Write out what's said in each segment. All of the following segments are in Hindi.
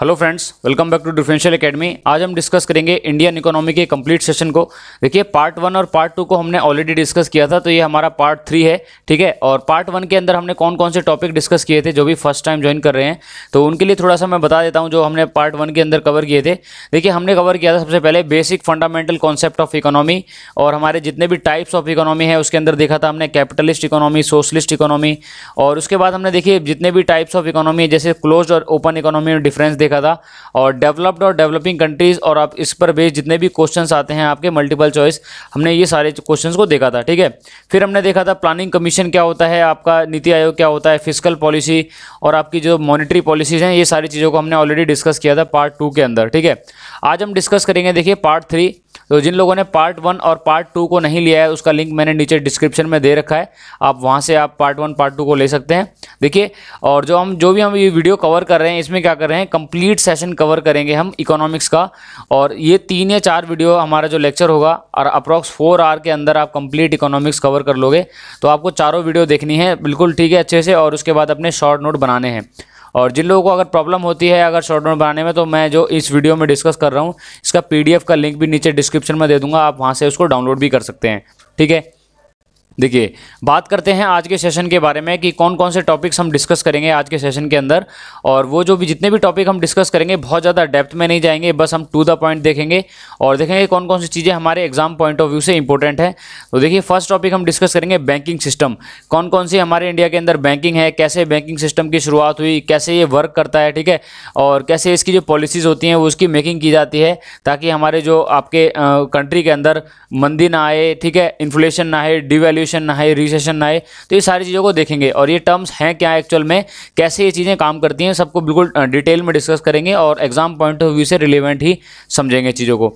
Hello friends welcome back to Differential Academy आज हम डिस्कस करेंगे इंडियन इकोनॉमी के कंप्लीट सेशन को देखिए पार्ट वन और पार्ट टू को हमने ऑलरेडी डिस्कस किया था तो ये हमारा पार्ट थ्री है ठीक है और पार्ट वन के अंदर हमने कौन कौन से टॉपिक डिस्कस किए थे जो भी फर्स्ट टाइम ज्वाइन कर रहे हैं तो उनके लिए थोड़ा सा मैं बता देता हूँ जो हमने पार्ट वन के अंदर कवर किए थे देखिए हमने कवर किया था सबसे पहले basic fundamental concept of economy और हमारे जितने भी टाइप्स ऑफ इकोनॉमी है उसके अंदर देखा था हमने कैपिटलिस्ट इकोनॉमी सोशलिस्ट इकोनॉमी और उसके बाद हमने देखिए जितने भी टाइप्स ऑफ इकोनॉमी है जैसे क्लोज और ओपन इकोनॉमी में डिफरेंस देखा था और डेवलप्ड और डेवलपिंग कंट्रीज़ और आप इस पर बेस्ड जितने भी क्वेश्चन आते हैं आपके मल्टीपल चॉइस हमने ये सारे क्वेश्चन को देखा था ठीक है फिर हमने देखा था प्लानिंग कमीशन क्या होता है आपका नीति आयोग क्या होता है फिजिकल पॉलिसी और आपकी जो मॉनिटरी पॉलिसीज़ हैं ये सारी चीज़ों को हमने ऑलरेडी डिस्कस किया था पार्ट टू के अंदर ठीक है आज हम डिस्कस करेंगे देखिए पार्ट थ्री तो जिन लोगों ने पार्ट वन और पार्ट टू को नहीं लिया है उसका लिंक मैंने नीचे डिस्क्रिप्शन में दे रखा है आप वहाँ से आप पार्ट वन पार्ट टू को ले सकते हैं देखिए और जो हम जो भी हम ये वीडियो कवर कर रहे हैं इसमें क्या कर रहे हैं कंप्लीट सेशन कवर करेंगे हम इकोनॉमिक्स का और ये तीन या चार वीडियो हमारा जो लेक्चर होगा और अप्रॉक्स फोर आवर के अंदर आप कंप्लीट इकोनॉमिक्स कवर कर लोगे तो आपको चारों वीडियो देखनी है बिल्कुल ठीक है अच्छे से और उसके बाद अपने शॉर्ट नोट बनाने हैं और जिन लोगों को अगर प्रॉब्लम होती है अगर शॉर्ट नोट बनाने में तो मैं जो इस वीडियो में डिस्कस कर रहा हूँ इसका पी का लिंक भी नीचे डिस्क्रिप्शन में दे दूँगा आप वहाँ से उसको डाउनलोड भी कर सकते हैं ठीक है देखिए बात करते हैं आज के सेशन के बारे में कि कौन कौन से टॉपिक्स हम डिस्कस करेंगे आज के सेशन के अंदर और वो जो भी जितने भी टॉपिक हम डिस्कस करेंगे बहुत ज़्यादा डेप्थ में नहीं जाएंगे बस हम टू द पॉइंट देखेंगे और देखेंगे कौन कौन सी चीज़ें हमारे एग्जाम पॉइंट ऑफ व्यू से इंपॉर्टेंट है तो देखिए फर्स्ट टॉपिक हम डिस्कस करेंगे बैंकिंग सिस्टम कौन कौन सी हमारे इंडिया के अंदर बैंकिंग है कैसे बैंकिंग सिस्टम की शुरुआत हुई कैसे ये वर्क करता है ठीक है और कैसे इसकी जो पॉलिसीज़ होती हैं वो उसकी मेकिंग की जाती है ताकि हमारे जो आपके कंट्री के अंदर मंदी ना आए ठीक है इन्फ्लेशन ना आए डिवैल्यू रिफ्लेशन ना आए रिसेशन ना आए तो ये सारी चीज़ों को देखेंगे और ये टर्म्स हैं क्या एक्चुअल में कैसे ये चीज़ें काम करती हैं सबको बिल्कुल डिटेल में डिस्कस करेंगे और एग्जाम पॉइंट ऑफ व्यू से रिलेवेंट ही समझेंगे चीज़ों को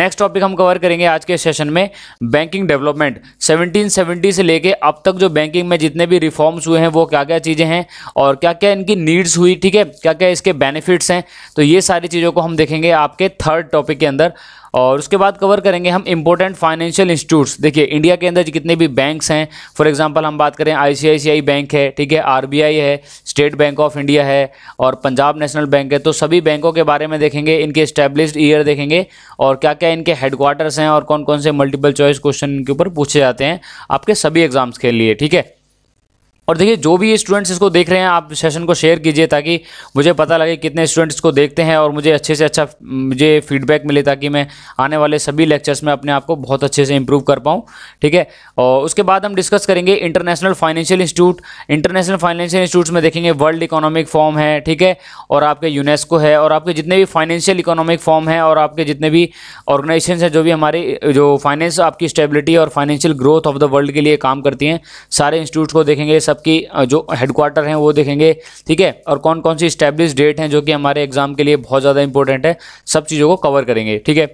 नेक्स्ट टॉपिक हम कवर करेंगे आज के सेशन में बैंकिंग डेवलपमेंट 1770 से लेके अब तक जो बैंकिंग में जितने भी रिफॉर्म्स हुए हैं वो क्या क्या चीज़ें हैं और क्या क्या इनकी नीड्स हुई ठीक है क्या क्या इसके बेनिफिट्स हैं तो ये सारी चीज़ों को हम देखेंगे आपके थर्ड टॉपिक के अंदर और उसके बाद कवर करेंगे हम इंपॉर्टेंट फाइनेंशियल इंस्टीट्यूट्स देखिए इंडिया के अंदर जितने भी बैंक्स हैं फॉर एग्जांपल हम बात करें आईसीआईसीआई बैंक है ठीक है आरबीआई है स्टेट बैंक ऑफ इंडिया है और पंजाब नेशनल बैंक है तो सभी बैंकों के बारे में देखेंगे इनके इस्टेब्लिश्ड ईयर देखेंगे और क्या क्या इनके हेडक्वार्टर्स हैं और कौन कौन से मल्टीपल चॉइस क्वेश्चन इनके ऊपर पूछे जाते हैं आपके सभी एग्जाम्स के लिए ठीक है और देखिए जो भी स्टूडेंट्स इसको देख रहे हैं आप सेशन को शेयर कीजिए ताकि मुझे पता लगे कितने स्टूडेंट्स को देखते हैं और मुझे अच्छे से अच्छा मुझे फीडबैक मिले ताकि मैं आने वाले सभी लेक्चर्स में अपने आप को बहुत अच्छे से इंप्रूव कर पाऊँ ठीक है और उसके बाद हम डिस्कस करेंगे international financial institute international financial institutes में देखेंगे वर्ल्ड इकोनॉमिक फॉर्म है ठीक है और आपके यूनेस्को है और आपके जितने भी फाइनेंशियल इकोनॉमिक फॉर्म है और आपके जितने भी ऑर्गेनाइजेशन है जो भी हमारी जो फाइनेंस आपकी स्टेबिलिटी और financial growth of the world के लिए काम करती हैं सारे इंस्टीट्यूट को देखेंगे सब सबकी जो हेडक्वार्टर हैं वो देखेंगे ठीक है और कौन कौन सी स्टैब्लिश डेट हैं जो कि हमारे एग्जाम के लिए बहुत ज़्यादा इंपॉर्टेंट है सब चीज़ों को कवर करेंगे ठीक है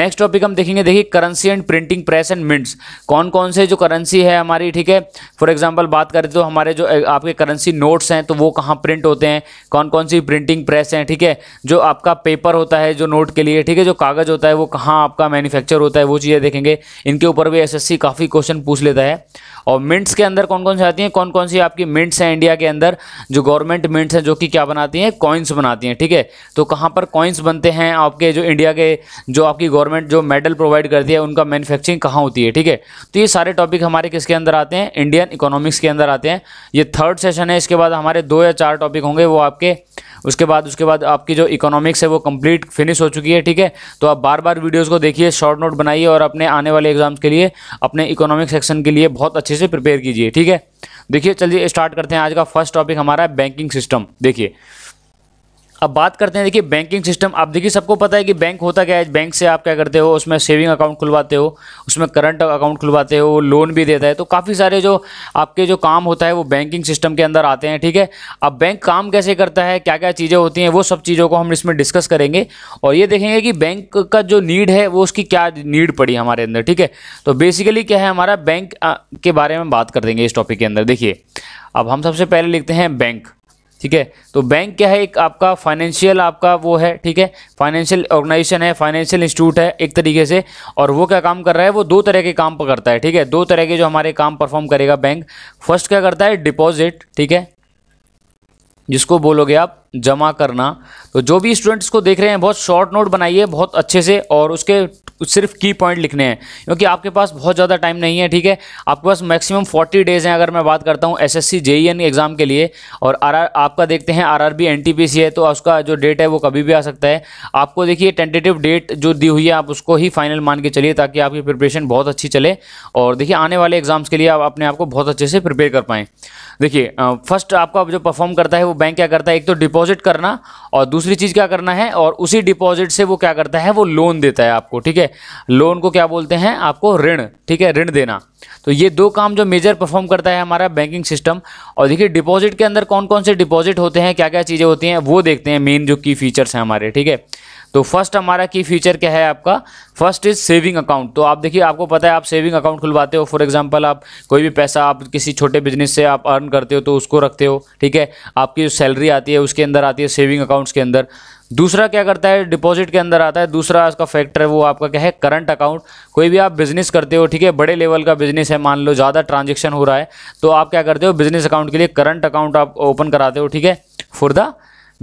नेक्स्ट टॉपिक हम देखेंगे देखिए currency and printing press and mints कौन कौन से जो करेंसी है हमारी ठीक है फॉर एग्जाम्पल बात करें तो हमारे जो आपके करेंसी नोट्स हैं तो वो कहाँ प्रिंट होते हैं कौन कौन सी प्रिंटिंग प्रेस हैं ठीक है जो आपका पेपर होता है जो नोट के लिए ठीक है जो कागज़ होता है वो कहाँ आपका मैन्युफैक्चर होता है वो चीज़ें देखेंगे इनके ऊपर भी एसएससी काफ़ी क्वेश्चन पूछ लेता है और मिंट्स के अंदर कौन कौन सी आती हैं कौन कौन सी आपकी मिंट्स हैं इंडिया के अंदर जो गवर्नमेंट मिंट्स हैं जो कि क्या बनाती हैं कॉइन्स बनाती हैं ठीक है तो कहाँ पर कॉइन्स बनते हैं आपके जो इंडिया के जो आपकी गवर्नमेंट जो मेडल प्रोवाइड करती है उनका मैनुफैक्चरिंग कहाँ होती है ठीक है तो ये सारे टॉपिक हमारे किसके अंदर आते हैं इंडियन इकोनॉमिक्स के अंदर आते हैं ये थर्ड सेशन है इसके बाद हमारे दो या चार टॉपिक होंगे वो आपके उसके बाद उसके बाद आपकी जो इकोनॉमिक्स है वो कंप्लीट फिनिश हो चुकी है ठीक है तो आप बार बार वीडियोज़ को देखिए शॉर्ट नोट बनाइए और अपने आने वाले एग्जाम्स के लिए अपने इकोनॉमिक सेक्शन के लिए बहुत अच्छे अच्छे से प्रिपेयर कीजिए ठीक है देखिए चलिए स्टार्ट करते हैं आज का फर्स्ट टॉपिक हमारा है बैंकिंग सिस्टम देखिए अब बात करते हैं देखिए बैंकिंग सिस्टम आप देखिए सबको पता है कि बैंक होता क्या है बैंक से आप क्या करते हो उसमें सेविंग अकाउंट खुलवाते हो उसमें करंट अकाउंट खुलवाते हो लोन भी देता है तो काफ़ी सारे जो आपके जो काम होता है वो बैंकिंग सिस्टम के अंदर आते हैं ठीक है अब बैंक काम कैसे करता है क्या क्या चीज़ें होती हैं वो सब चीज़ों को हम इसमें डिस्कस करेंगे और ये देखेंगे कि बैंक का जो नीड है वो उसकी क्या नीड पड़ी हमारे अंदर ठीक है तो बेसिकली क्या है हमारा बैंक के बारे में बात कर देंगे इस टॉपिक के अंदर देखिए अब हम सबसे पहले लिखते हैं बैंक ठीक है तो बैंक क्या है एक आपका फाइनेंशियल आपका वो है ठीक है फाइनेंशियल ऑर्गेनाइजेशन है फाइनेंशियल इंस्टीट्यूट है एक तरीके से और वो क्या काम कर रहा है वो दो तरह के काम करता है ठीक है दो तरह के जो हमारे काम परफॉर्म करेगा बैंक फर्स्ट क्या करता है डिपॉजिट ठीक है जिसको बोलोगे आप जमा करना तो जो भी स्टूडेंट्स को देख रहे हैं बहुत शॉर्ट नोट बनाइए बहुत अच्छे से और उसके कुछ सिर्फ की पॉइंट लिखने हैं क्योंकि आपके पास बहुत ज़्यादा टाइम नहीं है ठीक है आपके पास मैक्सिमम 40 डेज़ हैं अगर मैं बात करता हूँ एस एस सी एग्ज़ाम के लिए और आर आपका देखते हैं R R B N T P C है तो उसका जो डेट है वो कभी भी आ सकता है आपको देखिए टेंटेटिव डेट जो दी हुई है आप उसको ही फाइनल मान के चलिए ताकि आपकी प्रिपरेशन बहुत अच्छी चले और देखिए आने वाले एग्ज़ाम्स के लिए आप अपने आप को बहुत अच्छे से प्रिपेयर कर पाएँ देखिए फर्स्ट आपका जो परफॉर्म करता है वो बैंक क्या करता है एक तो डिपॉजिट करना और दूसरी चीज़ क्या करना है और उसी डिपॉजिट से वो क्या करता है वो लोन देता है आपको ठीक है लोन को क्या बोलते हैं आपको ऋण ठीक है ऋण देना तो ये दो काम जो मेजर परफॉर्म करता है हमारा बैंकिंग सिस्टम और देखिए डिपॉजिट के अंदर कौन कौन से डिपॉजिट होते हैं क्या क्या चीज़ें होती हैं वो देखते हैं मेन जो की फीचर्स हैं हमारे ठीक है तो फर्स्ट हमारा की फीचर क्या है आपका फर्स्ट इज सेविंग अकाउंट तो आप देखिए आपको पता है आप सेविंग अकाउंट खुलवाते हो फॉर एग्जांपल आप कोई भी पैसा आप किसी छोटे बिजनेस से आप अर्न करते हो तो उसको रखते हो ठीक है आपकी जो सैलरी आती है उसके अंदर आती है सेविंग अकाउंट्स के अंदर दूसरा क्या करता है डिपॉजिट के अंदर आता है दूसरा उसका फैक्टर है वो आपका क्या है करंट अकाउंट कोई भी आप बिजनेस करते हो ठीक है बड़े लेवल का बिजनेस है मान लो ज़्यादा ट्रांजेक्शन हो रहा है तो आप क्या करते हो बिजनेस अकाउंट के लिए करंट अकाउंट आप ओपन कराते हो ठीक है फॉर द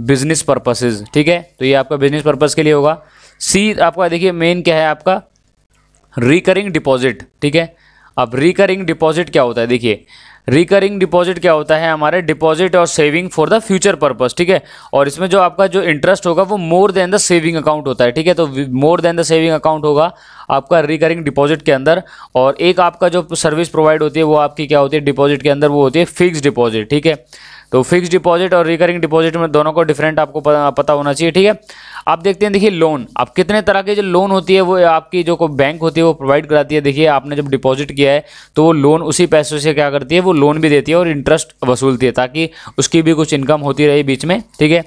बिजनेस पर्पसेस ठीक है तो ये आपका बिजनेस पर्पज़ के लिए होगा सी आपका देखिए मेन क्या है आपका रिकरिंग डिपॉजिट ठीक है अब रिकरिंग डिपॉजिट क्या होता है देखिए रिकरिंग डिपॉजिट क्या होता है हमारे डिपॉजिट और saving for the future purpose ठीक है और इसमें जो आपका जो इंटरेस्ट होगा वो more than the saving account होता है ठीक है तो more than the saving account होगा आपका रिकरिंग डिपॉजिट के अंदर और एक आपका जो सर्विस प्रोवाइड होती है वो आपकी क्या होती है डिपॉजिट के अंदर वो होती है फिक्स डिपॉजिट ठीक है तो फिक्स डिपॉजिट और रिकरिंग डिपॉजिट में दोनों को डिफरेंट आपको पता होना चाहिए ठीक है आप देखते हैं देखिए लोन आप कितने तरह की जो लोन होती है वो आपकी जो बैंक होती है वो प्रोवाइड कराती है देखिए आपने जब डिपॉजिट किया है तो वो लोन उसी पैसों से क्या करती है वो लोन भी देती है और इंटरेस्ट वसूलती है ताकि उसकी भी कुछ इनकम होती रहे बीच में ठीक है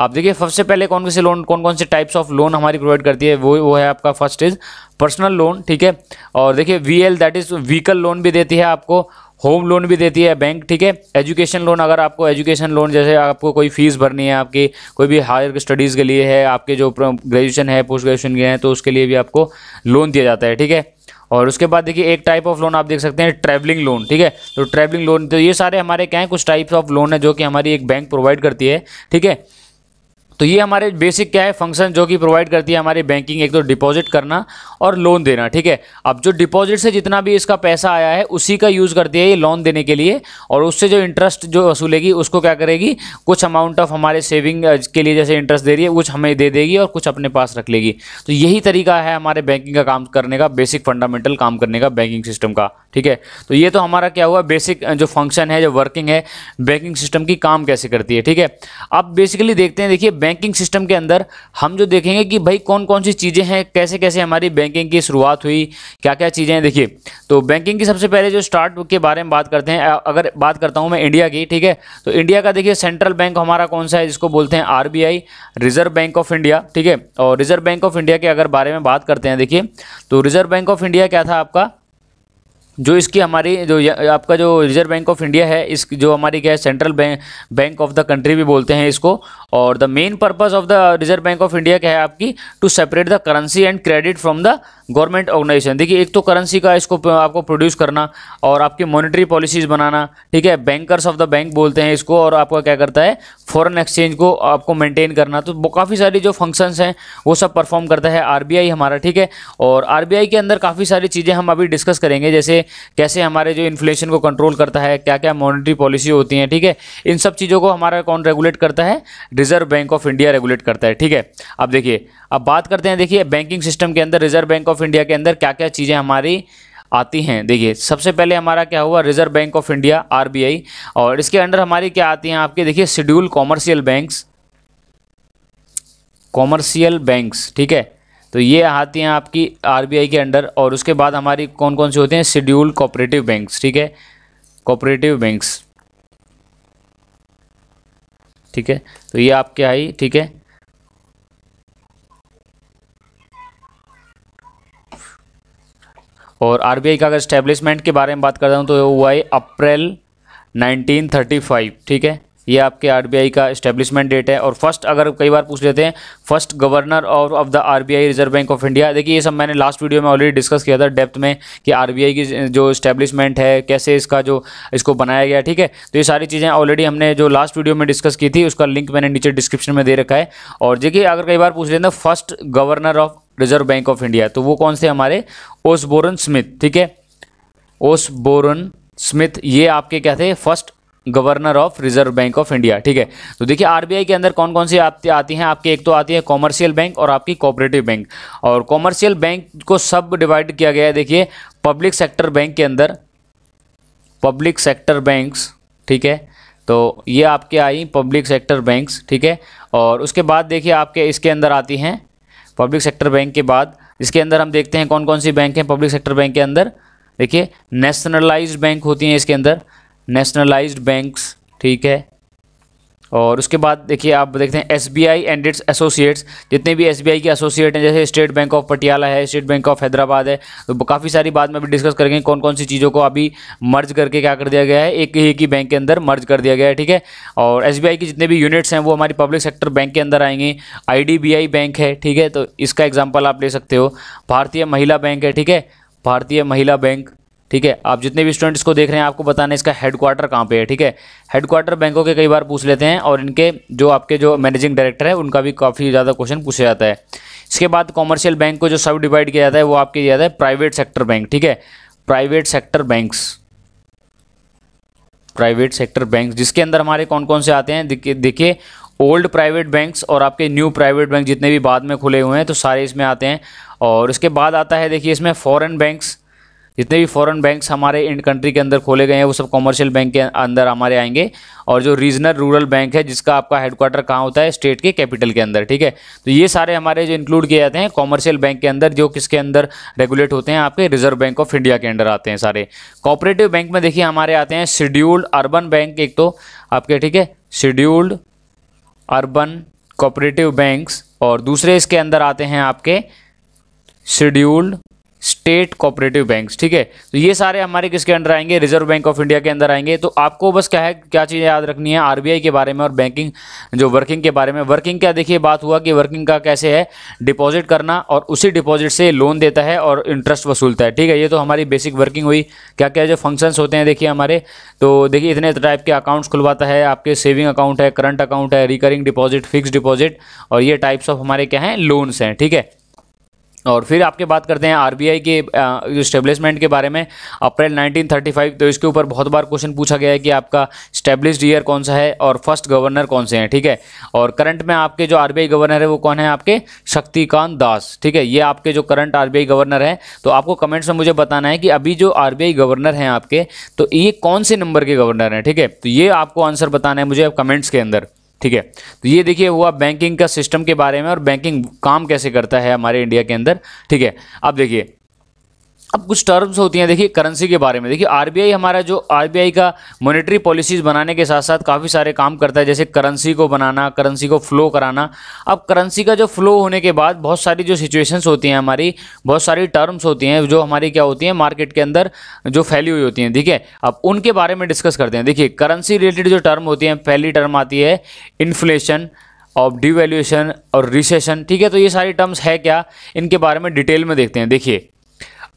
आप देखिए सबसे पहले कौन से लोन कौन कौन से टाइप्स ऑफ लोन हमारी प्रोवाइड करती है वो वो है आपका फर्स्ट इज पर्सनल लोन ठीक है और देखिए V L that is vehicle loan भी देती है आपको होम लोन भी देती है बैंक ठीक है एजुकेशन लोन अगर आपको एजुकेशन लोन जैसे आपको कोई फीस भरनी है आपकी कोई भी हायर स्टडीज़ के लिए है आपके जो ग्रेजुएशन है पोस्ट ग्रेजुएशन के हैं तो उसके लिए भी आपको लोन दिया जाता है ठीक है और उसके बाद देखिए एक टाइप ऑफ लोन आप देख सकते हैं ट्रैवलिंग लोन ठीक है तो ट्रैवलिंग लोन तो ये सारे हमारे क्या हैं कुछ टाइप्स ऑफ लोन है जो कि हमारी एक बैंक प्रोवाइड करती है ठीक है तो ये हमारे बेसिक क्या है फंक्शन जो कि प्रोवाइड करती है हमारी बैंकिंग एक तो डिपॉजिट करना और लोन देना ठीक है अब जो डिपॉजिट से जितना भी इसका पैसा आया है उसी का यूज़ करती है ये लोन देने के लिए और उससे जो इंटरेस्ट जो वसूलेगी उसको क्या करेगी कुछ अमाउंट ऑफ हमारे सेविंग के लिए जैसे इंटरेस्ट दे रही है कुछ हमें दे देगी और कुछ अपने पास रख लेगी तो यही तरीका है हमारे बैंकिंग का काम करने का बेसिक फंडामेंटल काम करने का बैंकिंग सिस्टम का ठीक है तो ये तो हमारा क्या हुआ बेसिक जो फंक्शन है जो वर्किंग है बैंकिंग सिस्टम की काम कैसे करती है ठीक है अब बेसिकली देखते हैं देखिए बैंकिंग सिस्टम के अंदर हम जो देखेंगे कि भाई कौन कौन सी चीज़ें हैं कैसे कैसे हमारी बैंकिंग की शुरुआत हुई क्या क्या चीज़ें हैं देखिए तो बैंकिंग की सबसे पहले जो स्टार्ट के बारे में बात करते हैं अगर बात करता हूँ मैं इंडिया की ठीक है तो इंडिया का देखिए सेंट्रल बैंक हमारा कौन सा है जिसको बोलते हैं R Reserve Bank of India ठीक है और रिजर्व बैंक ऑफ इंडिया के अगर बारे में बात करते हैं देखिए तो रिजर्व बैंक ऑफ इंडिया क्या था आपका जो इसकी हमारी जो आपका जो रिजर्व बैंक ऑफ इंडिया है इस जो हमारी क्या है central bank bank of the country भी बोलते हैं इसको और the main purpose of the Reserve Bank of India क्या है आपकी to separate the currency and credit from the government organisation देखिए एक तो करेंसी का इसको आपको प्रोड्यूस करना और आपकी मॉनेटरी पॉलिसीज़ बनाना ठीक है बैंकर्स ऑफ द बैंक बोलते हैं इसको और आपका क्या करता है फॉरेन एक्सचेंज को आपको मेंटेन करना तो काफ़ी सारी जो फंक्शंस हैं वो सब परफॉर्म करता है आर हमारा ठीक है और आर के अंदर काफ़ी सारी चीज़ें हम अभी डिस्कस करेंगे जैसे कैसे हमारे जो इन्फ्लेशन को कंट्रोल करता है क्या क्या मॉनिटरी पॉलिसी होती हैं ठीक है इन सब चीज़ों को हमारा कौन रेगुलेट करता है Reserve Bank of India regulate करता है ठीक है अब देखिए अब बात करते हैं देखिए बैंकिंग सिस्टम के अंदर रिजर्व बैंक ऑफ इंडिया के अंदर क्या क्या चीज़ें हमारी आती हैं देखिए सबसे पहले हमारा क्या हुआ Reserve Bank of India R और इसके अंडर हमारी क्या आती हैं आपके देखिए schedule commercial banks commercial banks ठीक है तो ये आती हैं आपकी आर के अंडर और उसके बाद हमारी कौन कौन सी होती हैं शेड्यूल कॉपरेटिव बैंक्स ठीक है कॉपरेटिव बैंक्स ठीक है तो ये आपके आई ठीक है और आरबीआई का अगर स्टैब्लिशमेंट के बारे में बात करता हूँ तो हुआ है अप्रैल 1935 ठीक है ये आपके आरबीआई का इस्टेब्लिशमेंट डेट है और फर्स्ट अगर कई बार पूछ लेते हैं फर्स्ट गवर्नर और of the RBI Reserve Bank of India देखिए ये सब मैंने लास्ट वीडियो में ऑलरेडी डिस्कस किया था डेप्थ में कि आरबीआई की जो स्टैब्लिशमेंट है कैसे इसका जो इसको बनाया गया ठीक है तो ये सारी चीज़ें ऑलरेडी हमने जो लास्ट वीडियो में डिस्कस की थी उसका लिंक मैंने नीचे डिस्क्रिप्शन में दे रखा है और देखिए अगर कई बार पूछ लेते हैं first governor of Reserve Bank of India तो वो कौन से हमारे ओसबोरन स्मिथ ठीक है ओसबोरन स्मिथ ये आपके क्या थे first governor of Reserve Bank of India ठीक है तो देखिए आरबीआई के अंदर कौन कौन सी आपती आती हैं आपके एक तो आती है कॉमर्शियल बैंक और आपकी कोऑपरेटिव बैंक और कॉमर्शियल बैंक को सब डिवाइड किया गया है देखिए पब्लिक सेक्टर बैंक के अंदर पब्लिक सेक्टर बैंक्स ठीक है तो ये आपके आई पब्लिक सेक्टर बैंक्स ठीक है और उसके बाद देखिए आपके इसके अंदर आती हैं पब्लिक सेक्टर बैंक के बाद इसके अंदर हम देखते हैं कौन कौन सी बैंक हैं पब्लिक सेक्टर बैंक के अंदर देखिए नेशनलाइज्ड बैंक होती हैं इसके अंदर नेशनलाइज्ड बैंक्स ठीक है और उसके बाद देखिए आप देखते हैं एस एंड इट्स एसोसिएट्स जितने भी एस के एसोसिएट हैं जैसे स्टेट बैंक ऑफ पटियाला है स्टेट बैंक ऑफ हैदराबाद है तो काफ़ी सारी बात में अभी डिस्कस करेंगे कौन कौन सी चीज़ों को अभी मर्ज करके क्या कर दिया गया है एक ही की बैंक के अंदर मर्ज कर दिया गया है ठीक है और एस की जितने भी यूनिट्स हैं वो हमारी पब्लिक सेक्टर बैंक के अंदर आएंगे आई बैंक है ठीक है तो इसका एग्जाम्पल आप ले सकते हो भारतीय महिला बैंक है ठीक है भारतीय महिला बैंक ठीक है आप जितने भी स्टूडेंट इसको देख रहे हैं आपको बताना इसका हेडक्वार्टर कहाँ पे है ठीक है हेडक्वार्टर बैंकों के कई बार पूछ लेते हैं और इनके जो आपके जो मैनेजिंग डायरेक्टर है उनका भी काफ़ी ज़्यादा क्वेश्चन पूछा जाता है इसके बाद कॉमर्शियल बैंक को जो सब डिवाइड किया जाता है वो आपके दिया जाता है प्राइवेट सेक्टर बैंक ठीक है private sector banks private sector bank जिसके अंदर हमारे कौन कौन से आते हैं देखिए ओल्ड प्राइवेट बैंक्स और आपके न्यू प्राइवेट बैंक जितने भी बाद में खुले हुए हैं तो सारे इसमें आते हैं और इसके बाद आता है देखिए इसमें फॉरेन बैंक्स जितने भी फॉरेन बैंक्स हमारे इन कंट्री के अंदर खोले गए हैं वो सब कॉमर्शियल बैंक के अंदर हमारे आएंगे और जो रीजनल रूरल बैंक है जिसका आपका हेडक्वार्टर कहाँ होता है स्टेट के कैपिटल के अंदर ठीक है तो ये सारे हमारे जो इंक्लूड किए जाते हैं कॉमर्शियल बैंक के अंदर जो किसके अंदर रेगुलेट होते हैं आपके रिजर्व बैंक ऑफ इंडिया के अंडर आते हैं सारे कॉपरेटिव बैंक में देखिए हमारे आते हैं शेड्यूल्ड अर्बन बैंक एक तो आपके ठीक है शेड्यूल्ड अर्बन कॉपरेटिव बैंक्स और दूसरे इसके अंदर आते हैं आपके शेड्यूल्ड स्टेट कोऑपरेटिव बैंक ठीक है तो ये सारे हमारे किसके अंदर आएंगे रिजर्व बैंक ऑफ इंडिया के अंदर आएंगे तो आपको बस क्या है क्या चीज़ें याद रखनी है आरबीआई के बारे में और बैंकिंग जो वर्किंग के बारे में वर्किंग क्या देखिए बात हुआ कि वर्किंग का कैसे है डिपॉजिट करना और उसी डिपॉजिट से लोन देता है और इंटरेस्ट वसूलता है ठीक है ये तो हमारी बेसिक वर्किंग हुई क्या क्या जो फंक्शंस होते हैं देखिए हमारे तो देखिए इतने टाइप के अकाउंट्स खुलवाता है आपके सेविंग अकाउंट है करंट अकाउंट है रिकरिंग डिपॉजिट फिक्स डिपॉजिट और ये टाइप्स ऑफ हमारे क्या हैं लोन्स हैं ठीक है और फिर आपके बात करते हैं आरबीआई के स्टेब्लिशमेंट के बारे में अप्रैल 1935 तो इसके ऊपर बहुत बार क्वेश्चन पूछा गया है कि आपका स्टेब्लिश्ड ईयर कौन सा है और फर्स्ट गवर्नर कौन से हैं ठीक है और करंट में आपके जो आरबीआई गवर्नर है वो कौन है आपके शक्तिकांत दास ठीक है ये आपके जो करंट आर गवर्नर है तो आपको कमेंट्स में मुझे बताना है कि अभी जो आर गवर्नर हैं आपके तो ये कौन से नंबर के गवर्नर हैं ठीक है तो ये आपको आंसर बताना है मुझे कमेंट्स के अंदर ठीक है तो ये देखिए हुआ बैंकिंग का सिस्टम के बारे में और बैंकिंग काम कैसे करता है हमारे इंडिया के अंदर ठीक है अब देखिए अब कुछ टर्म्स होती हैं देखिए करेंसी के बारे में देखिए आरबीआई हमारा जो आरबीआई का मॉनेटरी पॉलिसीज बनाने के साथ साथ काफ़ी सारे काम करता है जैसे करेंसी को बनाना करेंसी को फ्लो कराना अब करेंसी का जो फ्लो होने के बाद बहुत सारी जो सिचुएशंस होती हैं हमारी बहुत सारी टर्म्स होती हैं जो हमारी क्या होती हैं मार्केट के अंदर जो फैली हुई होती हैं ठीक है अब उनके बारे में डिस्कस करते हैं देखिए करेंसी रिलेटेड जो टर्म होती हैं पहली टर्म आती है इन्फ्लेशन और डिवेल्यूएशन और रिसेशन ठीक है तो ये सारी टर्म्स है क्या इनके बारे में डिटेल में देखते हैं देखिए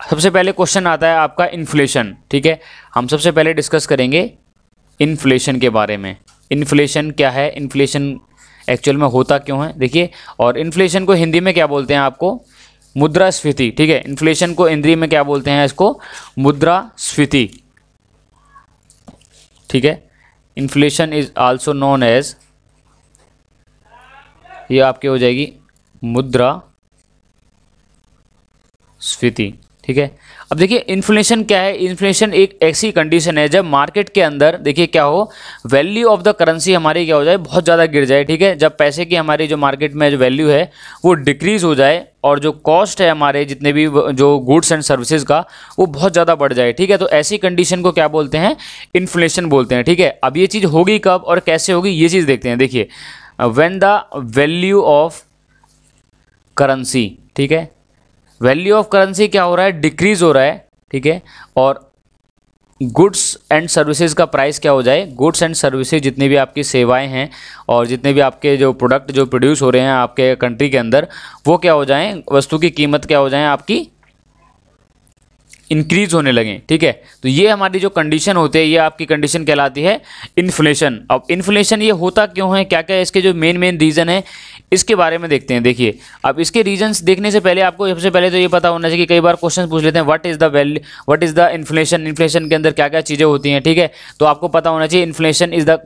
सबसे पहले क्वेश्चन आता है आपका इन्फ्लेशन ठीक है हम सबसे पहले डिस्कस करेंगे इन्फ्लेशन के बारे में इन्फ्लेशन क्या है इन्फ्लेशन एक्चुअल में होता क्यों है देखिए और इन्फ्लेशन को हिंदी में क्या बोलते हैं आपको मुद्रास्फीति ठीक है इन्फ्लेशन को हिंदी में क्या बोलते हैं इसको मुद्रास्फीति ठीक है inflation is also known as ये आपकी हो जाएगी मुद्रा स्फीति ठीक है अब देखिए इन्फ्लेशन क्या है इन्फ्लेशन एक ऐसी कंडीशन है जब मार्केट के अंदर देखिए क्या हो वैल्यू ऑफ द करेंसी हमारी क्या हो जाए बहुत ज़्यादा गिर जाए ठीक है जब पैसे की हमारी जो मार्केट में जो वैल्यू है वो डिक्रीज़ हो जाए और जो कॉस्ट है हमारे जितने भी जो गुड्स एंड सर्विसेज का वो बहुत ज़्यादा बढ़ जाए ठीक है तो ऐसी कंडीशन को क्या बोलते हैं इन्फ्लेशन बोलते हैं ठीक है अब ये चीज़ होगी कब और कैसे होगी ये चीज़ देखते हैं देखिए when the value of currency ठीक है वैल्यू ऑफ करेंसी क्या हो रहा है डिक्रीज हो रहा है ठीक है और गुड्स एंड सर्विसेज का प्राइस क्या हो जाए गुड्स एंड सर्विसेज जितनी भी आपकी सेवाएं हैं और जितने भी आपके जो प्रोडक्ट जो प्रोड्यूस हो रहे हैं आपके कंट्री के अंदर वो क्या हो जाएं वस्तु की कीमत क्या हो जाए आपकी इंक्रीज होने लगें ठीक है तो ये हमारी जो कंडीशन होती है ये आपकी कंडीशन कहलाती है इन्फ्लेशन अब इन्फ्लेशन ये होता क्यों है क्या क्या इसके जो मेन मेन रीज़न है इसके बारे में देखते हैं देखिए अब इसके रीजंस देखने से पहले आपको सबसे पहले तो ये पता होना चाहिए कि कई बार क्वेश्चन पूछ लेते हैं what is the value what is the inflation inflation के अंदर क्या क्या चीज़ें होती हैं ठीक है तो आपको पता होना चाहिए inflation is the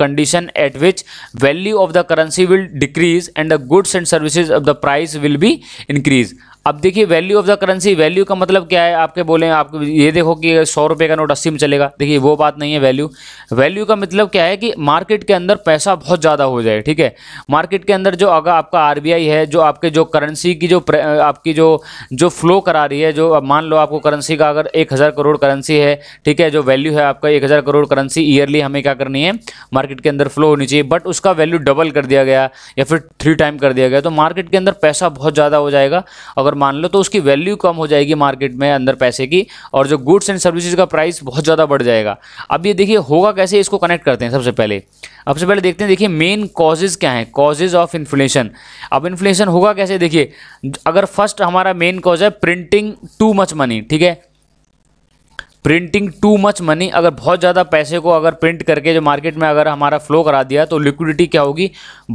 condition at which value of the currency will decrease and the goods and services of the price will भी इंक्रीज अब देखिए value of the currency value का मतलब क्या है आपके बोले आप ये देखो कि सौ रुपये का नोट अस्सी में चलेगा देखिए वो बात नहीं है वैल्यू वैल्यू का मतलब क्या है कि मार्केट के अंदर पैसा बहुत ज़्यादा हो जाए ठीक है मार्केट के अंदर जो अगर आपका आर है जो आपके जो करेंसी की जो आपकी जो जो फ्लो करा रही है जो मान लो आपको करेंसी का अगर एक हज़ार करोड़ करेंसी है ठीक है जो वैल्यू है आपका एक हज़ार करोड़ करेंसी ईयरली हमें क्या करनी है मार्केट के अंदर फ्लो होनी चाहिए बट उसका वैल्यू डबल कर दिया गया या फिर थ्री टाइम कर दिया गया तो मार्केट के अंदर पैसा बहुत ज़्यादा हो जाएगा अगर ऊपर मान लो तो उसकी वैल्यू कम हो जाएगी मार्केट में अंदर पैसे की और जो गुड्स एंड सर्विसेज का प्राइस बहुत ज़्यादा बढ़ जाएगा अब ये देखिए होगा कैसे इसको कनेक्ट करते हैं सबसे पहले अब से पहले देखते हैं देखिए मेन कॉजेज़ क्या हैं कॉजेज़ ऑफ इन्फ्लेशन अब इन्फ्लेशन होगा कैसे देखिए अगर फर्स्ट हमारा मेन कॉज है प्रिंटिंग टू मच मनी ठीक है प्रिंटिंग टू मच मनी अगर बहुत ज़्यादा पैसे को अगर प्रिंट करके जो मार्केट में अगर हमारा फ्लो करा दिया तो लिक्विडिटी क्या होगी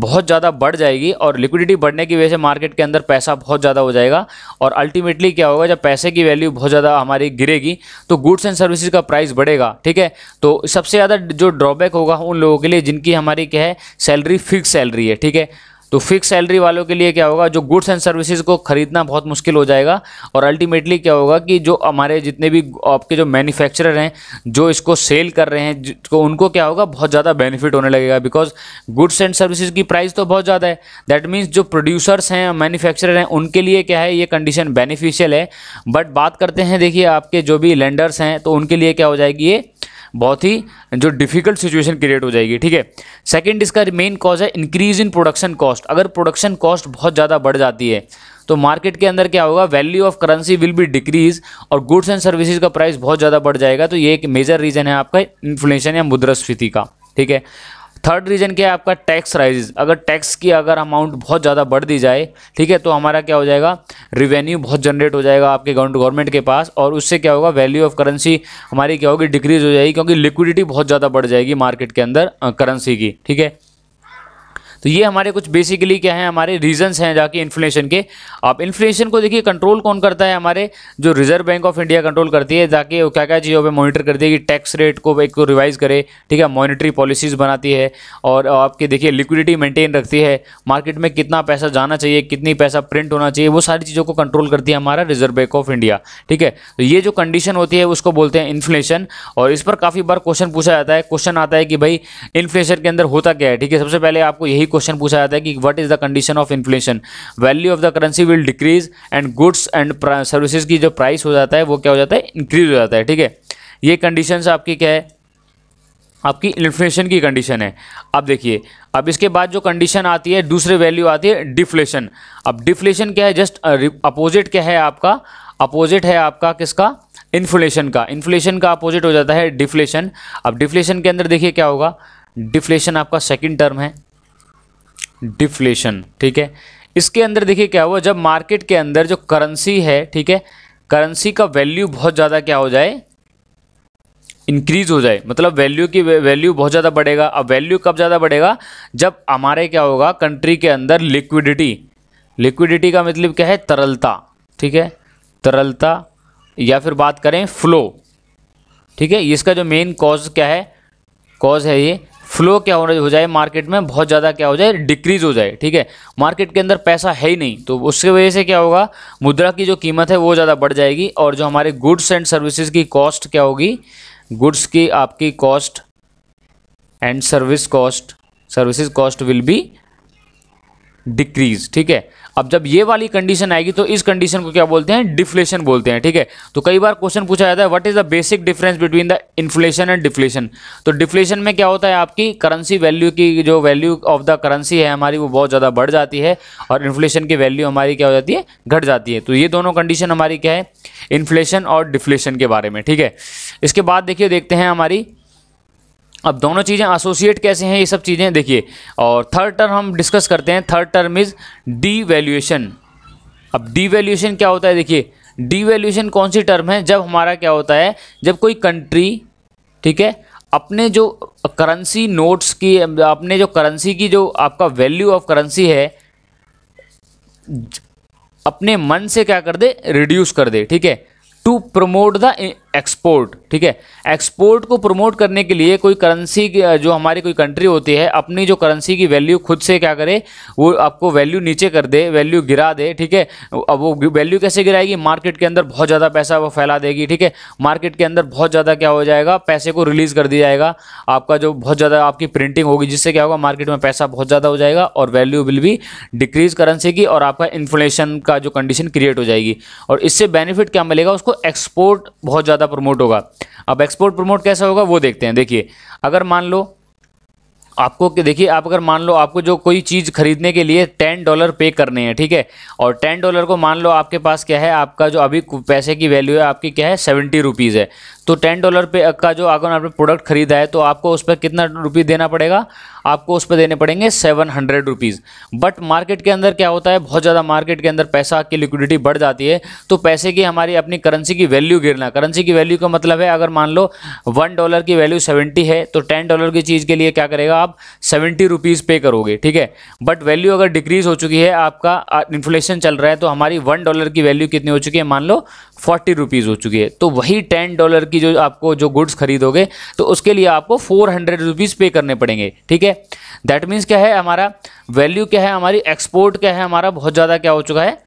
बहुत ज़्यादा बढ़ जाएगी और लिक्विडिटी बढ़ने की वजह से मार्केट के अंदर पैसा बहुत ज़्यादा हो जाएगा और अल्टीमेटली क्या होगा जब पैसे की वैल्यू बहुत ज़्यादा हमारी गिरेगी तो गुड्स एंड सर्विसेज का प्राइस बढ़ेगा ठीक है तो सबसे ज़्यादा जो ड्रॉबैक होगा उन लोगों के लिए जिनकी हमारी क्या है सैलरी फिक्स सैलरी है ठीक है तो फिक्स सैलरी वालों के लिए क्या होगा जो गुड्स एंड सर्विसेज को खरीदना बहुत मुश्किल हो जाएगा और अल्टीमेटली क्या होगा कि जो हमारे जितने भी आपके जो मैन्युफैक्चरर हैं जो इसको सेल कर रहे हैं तो उनको क्या होगा बहुत ज़्यादा बेनिफिट होने लगेगा बिकॉज गुड्स एंड सर्विसेज की प्राइस तो बहुत ज़्यादा है दैट मीन्स जो प्रोड्यूसर्स हैं मैन्युफैक्चरर हैं उनके लिए क्या है ये कंडीशन बेनिफिशियल है बट बात करते हैं देखिए आपके जो भी लेंडर्स हैं तो उनके लिए क्या हो जाएगी ये बहुत ही जो डिफिकल्ट सिचुएशन क्रिएट हो जाएगी ठीक है सेकेंड इसका मेन कॉज है इंक्रीज इन प्रोडक्शन कॉस्ट अगर प्रोडक्शन कॉस्ट बहुत ज़्यादा बढ़ जाती है तो मार्केट के अंदर क्या होगा value of currency will be decrease और गुड्स एंड सर्विसेज का प्राइस बहुत ज़्यादा बढ़ जाएगा तो ये एक मेजर रीज़न है आपका इन्फ्लेशन या मुद्रास्फीति का ठीक है थर्ड रीज़न क्या है आपका टैक्स राइज अगर टैक्स की अगर अमाउंट बहुत ज़्यादा बढ़ दी जाए ठीक है तो हमारा क्या हो जाएगा रिवेन्यू बहुत जनरेट हो जाएगा आपके गवर्नमेंट के पास और उससे क्या होगा वैल्यू ऑफ करेंसी हमारी क्या होगी डिक्रीज हो जाएगी क्योंकि लिक्विडिटी बहुत ज़्यादा बढ़ जाएगी मार्केट के अंदर करेंसी की ठीक है तो ये हमारे कुछ बेसिकली क्या है हमारे रीजंस हैं जाके इन्फ्लेशन के आप इन्फ्लेशन को देखिए कंट्रोल कौन करता है हमारे जो Reserve Bank of India control करती है ताकि क्या क्या चीज़ों पर मॉनिटर करती है कि टैक्स रेट को एक को रिवाइज़ करे ठीक है मॉनिटरी पॉलिसीज़ बनाती है और आपके देखिए लिक्विडिटी मेंटेन रखती है मार्केट में कितना पैसा जाना चाहिए कितनी पैसा प्रिंट होना चाहिए वो सारी चीज़ों को कंट्रोल करती है हमारा रिजर्व बैंक ऑफ इंडिया ठीक है तो ये जो कंडीशन होती है उसको बोलते हैं इन्फ्लेशन और इस पर काफ़ी बार क्वेश्चन पूछा जाता है क्वेश्चन आता है कि भाई इन्फ्लेशन के अंदर होता क्या है ठीक है सबसे पहले आपको यही क्वेश्चन पूछा जाता है कि what is the condition of inflation value of the currency will decrease and goods and services की जो प्राइस हो जाता है वो क्या हो जाता है इंक्रीज हो जाता है ठीक है ये कंडीशन आपकी क्या है आपकी इन्फ्लेशन की कंडीशन है अब देखिए अब इसके बाद जो कंडीशन आती है दूसरे वैल्यू आती है डिफ्लेशन अब डिफ्लेशन क्या है जस्ट अपोजिट क्या है आपका अपोजिट है आपका किसका इन्फ्लेशन का इन्फ्लेशन का अपोजिट हो जाता है डिफ्लेशन अब डिफ्लेशन के अंदर देखिए क्या होगा डिफ्लेशन आपका सेकंड टर्म है डिफ्लेशन ठीक है इसके अंदर देखिए क्या हुआ जब मार्केट के अंदर जो करेंसी है ठीक है करेंसी का वैल्यू बहुत ज़्यादा क्या हो जाए इंक्रीज हो जाए मतलब वैल्यू की वैल्यू बहुत ज़्यादा बढ़ेगा अब वैल्यू कब ज़्यादा बढ़ेगा जब हमारे क्या होगा कंट्री के अंदर लिक्विडिटी लिक्विडिटी का मतलब क्या है तरलता ठीक है तरलता या फिर बात करें फ्लो ठीक है इसका जो मेन कॉज क्या है कॉज है ये फ्लो क्या हो जाए मार्केट में बहुत ज़्यादा क्या हो जाए डिक्रीज हो जाए ठीक है मार्केट के अंदर पैसा है ही नहीं तो उसके वजह से क्या होगा मुद्रा की जो कीमत है वो ज़्यादा बढ़ जाएगी और जो हमारे गुड्स एंड सर्विसेज की कॉस्ट क्या होगी गुड्स की आपकी cost and service cost services cost will be decrease ठीक है अब जब ये वाली कंडीशन आएगी तो इस कंडीशन को क्या बोलते हैं डिफ्लेशन बोलते हैं ठीक है तो कई बार क्वेश्चन पूछा जाता है what is the basic difference between the inflation and deflation तो डिफ्लेशन में क्या होता है आपकी करेंसी वैल्यू की जो वैल्यू ऑफ द करेंसी है हमारी वो बहुत ज़्यादा बढ़ जाती है और इन्फ्लेशन की वैल्यू हमारी क्या हो जाती है घट जाती है तो ये दोनों कंडीशन हमारी क्या है इन्फ्लेशन और डिफ्लेशन के बारे में ठीक है इसके बाद देखिए देखते हैं हमारी अब दोनों चीज़ें एसोसिएट कैसे हैं ये सब चीज़ें देखिए और थर्ड टर्म हम डिस्कस करते हैं third term is devaluation अब डी वैल्यूएशन क्या होता है देखिए डी वैल्यूएशन कौन सी टर्म है जब हमारा क्या होता है जब कोई कंट्री ठीक है अपने जो करेंसी नोट्स की अपने जो करेंसी की जो आपका वैल्यू ऑफ करेंसी है अपने मन से क्या कर दे रिड्यूस कर दे ठीक है टू प्रमोट द एक्सपोर्ट ठीक है एक्सपोर्ट को प्रमोट करने के लिए कोई करेंसी जो हमारी कोई कंट्री होती है अपनी जो करेंसी की वैल्यू खुद से क्या करे वो आपको वैल्यू नीचे कर दे वैल्यू गिरा दे ठीक है अब वो वैल्यू कैसे गिराएगी मार्केट के अंदर बहुत ज़्यादा पैसा वो फैला देगी ठीक है मार्केट के अंदर बहुत ज़्यादा क्या हो जाएगा पैसे को रिलीज़ कर दिया जाएगा आपका जो बहुत ज़्यादा आपकी प्रिंटिंग होगी जिससे क्या होगा मार्केट में पैसा बहुत ज़्यादा हो जाएगा और वैल्यू विल भी डिक्रीज करेंसी की और आपका इन्फ्लेशन का जो कंडीशन क्रिएट हो जाएगी और इससे बेनिफिट क्या मिलेगा उसको एक्सपोर्ट बहुत ज़्यादा ज़्यादा प्रमोट होगा अब एक्सपोर्ट प्रमोट कैसा होगा वो देखते हैं देखिए अगर मान लो आपको देखिए आप अगर मान लो आपको जो कोई चीज़ खरीदने के लिए टेन डॉलर पे करने हैं ठीक है और टेन डॉलर को मान लो आपके पास क्या है आपका जो अभी पैसे की वैल्यू है आपकी क्या है सेवेंटी रुपीज़ है तो टेन डॉलर पे का जो अगर आपने प्रोडक्ट खरीदा है तो आपको उस पर कितना रुपीज़ देना पड़ेगा आपको उस पर देने पड़ेंगे seven hundred rupees but market के अंदर क्या होता है बहुत ज़्यादा मार्केट के अंदर पैसा की लिक्विडिटी बढ़ जाती है तो पैसे की हमारी अपनी करेंसी की वैल्यू गिरना करेंसी की वैल्यू का मतलब है अगर मान लो वन डॉलर की वैल्यू सेवेंटी है तो टेन डॉलर की चीज़ के लिए क्या करेगा आप सेवेंटी रुपीज़ पे करोगे ठीक है बट वैल्यू अगर डिक्रीज़ हो चुकी है आपका इन्फ्लेशन चल रहा है तो हमारी वन डॉलर की वैल्यू कितनी हो चुकी है मान लो फोर्टी रुपीज़ हो चुकी है तो वही टेन डॉलर की जो आपको जो गुड्स खरीदोगे तो उसके लिए आपको फोर हंड्रेड रुपीज़ पे करने पड़ेंगे ठीक है दैट मीन्स क्या है हमारा वैल्यू क्या है हमारी एक्सपोर्ट क्या है हमारा बहुत ज़्यादा क्या हो चुका है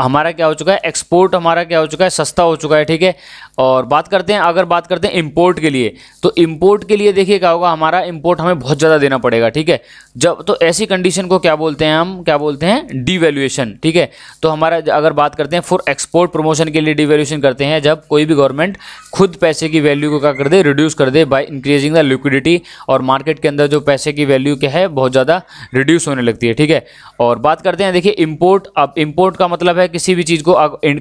हमारा क्या हो चुका है एक्सपोर्ट हमारा क्या हो चुका है सस्ता हो चुका है ठीक है और बात करते हैं अगर बात करते हैं इंपोर्ट के लिए तो इंपोर्ट के लिए देखिए क्या होगा हमारा इंपोर्ट हमें बहुत ज़्यादा देना पड़ेगा ठीक है जब तो ऐसी कंडीशन को क्या बोलते हैं हम क्या बोलते हैं डीवैल्यूएशन ठीक है तो हमारा अगर बात करते हैं फॉर एक्सपोर्ट प्रमोशन के लिए डिवेल्यूशन करते हैं जब कोई भी गवर्नमेंट खुद पैसे की वैल्यू को क्या कर दे रिड्यूस कर दे बाई इंक्रीजिंग द लिक्विडिटी और मार्केट के अंदर जो पैसे की वैल्यू क्या है बहुत ज़्यादा रिड्यूस होने लगती है ठीक है और बात करते हैं देखिए इम्पोर्ट अब इम्पोर्ट का मतलब है है किसी भी चीज़ को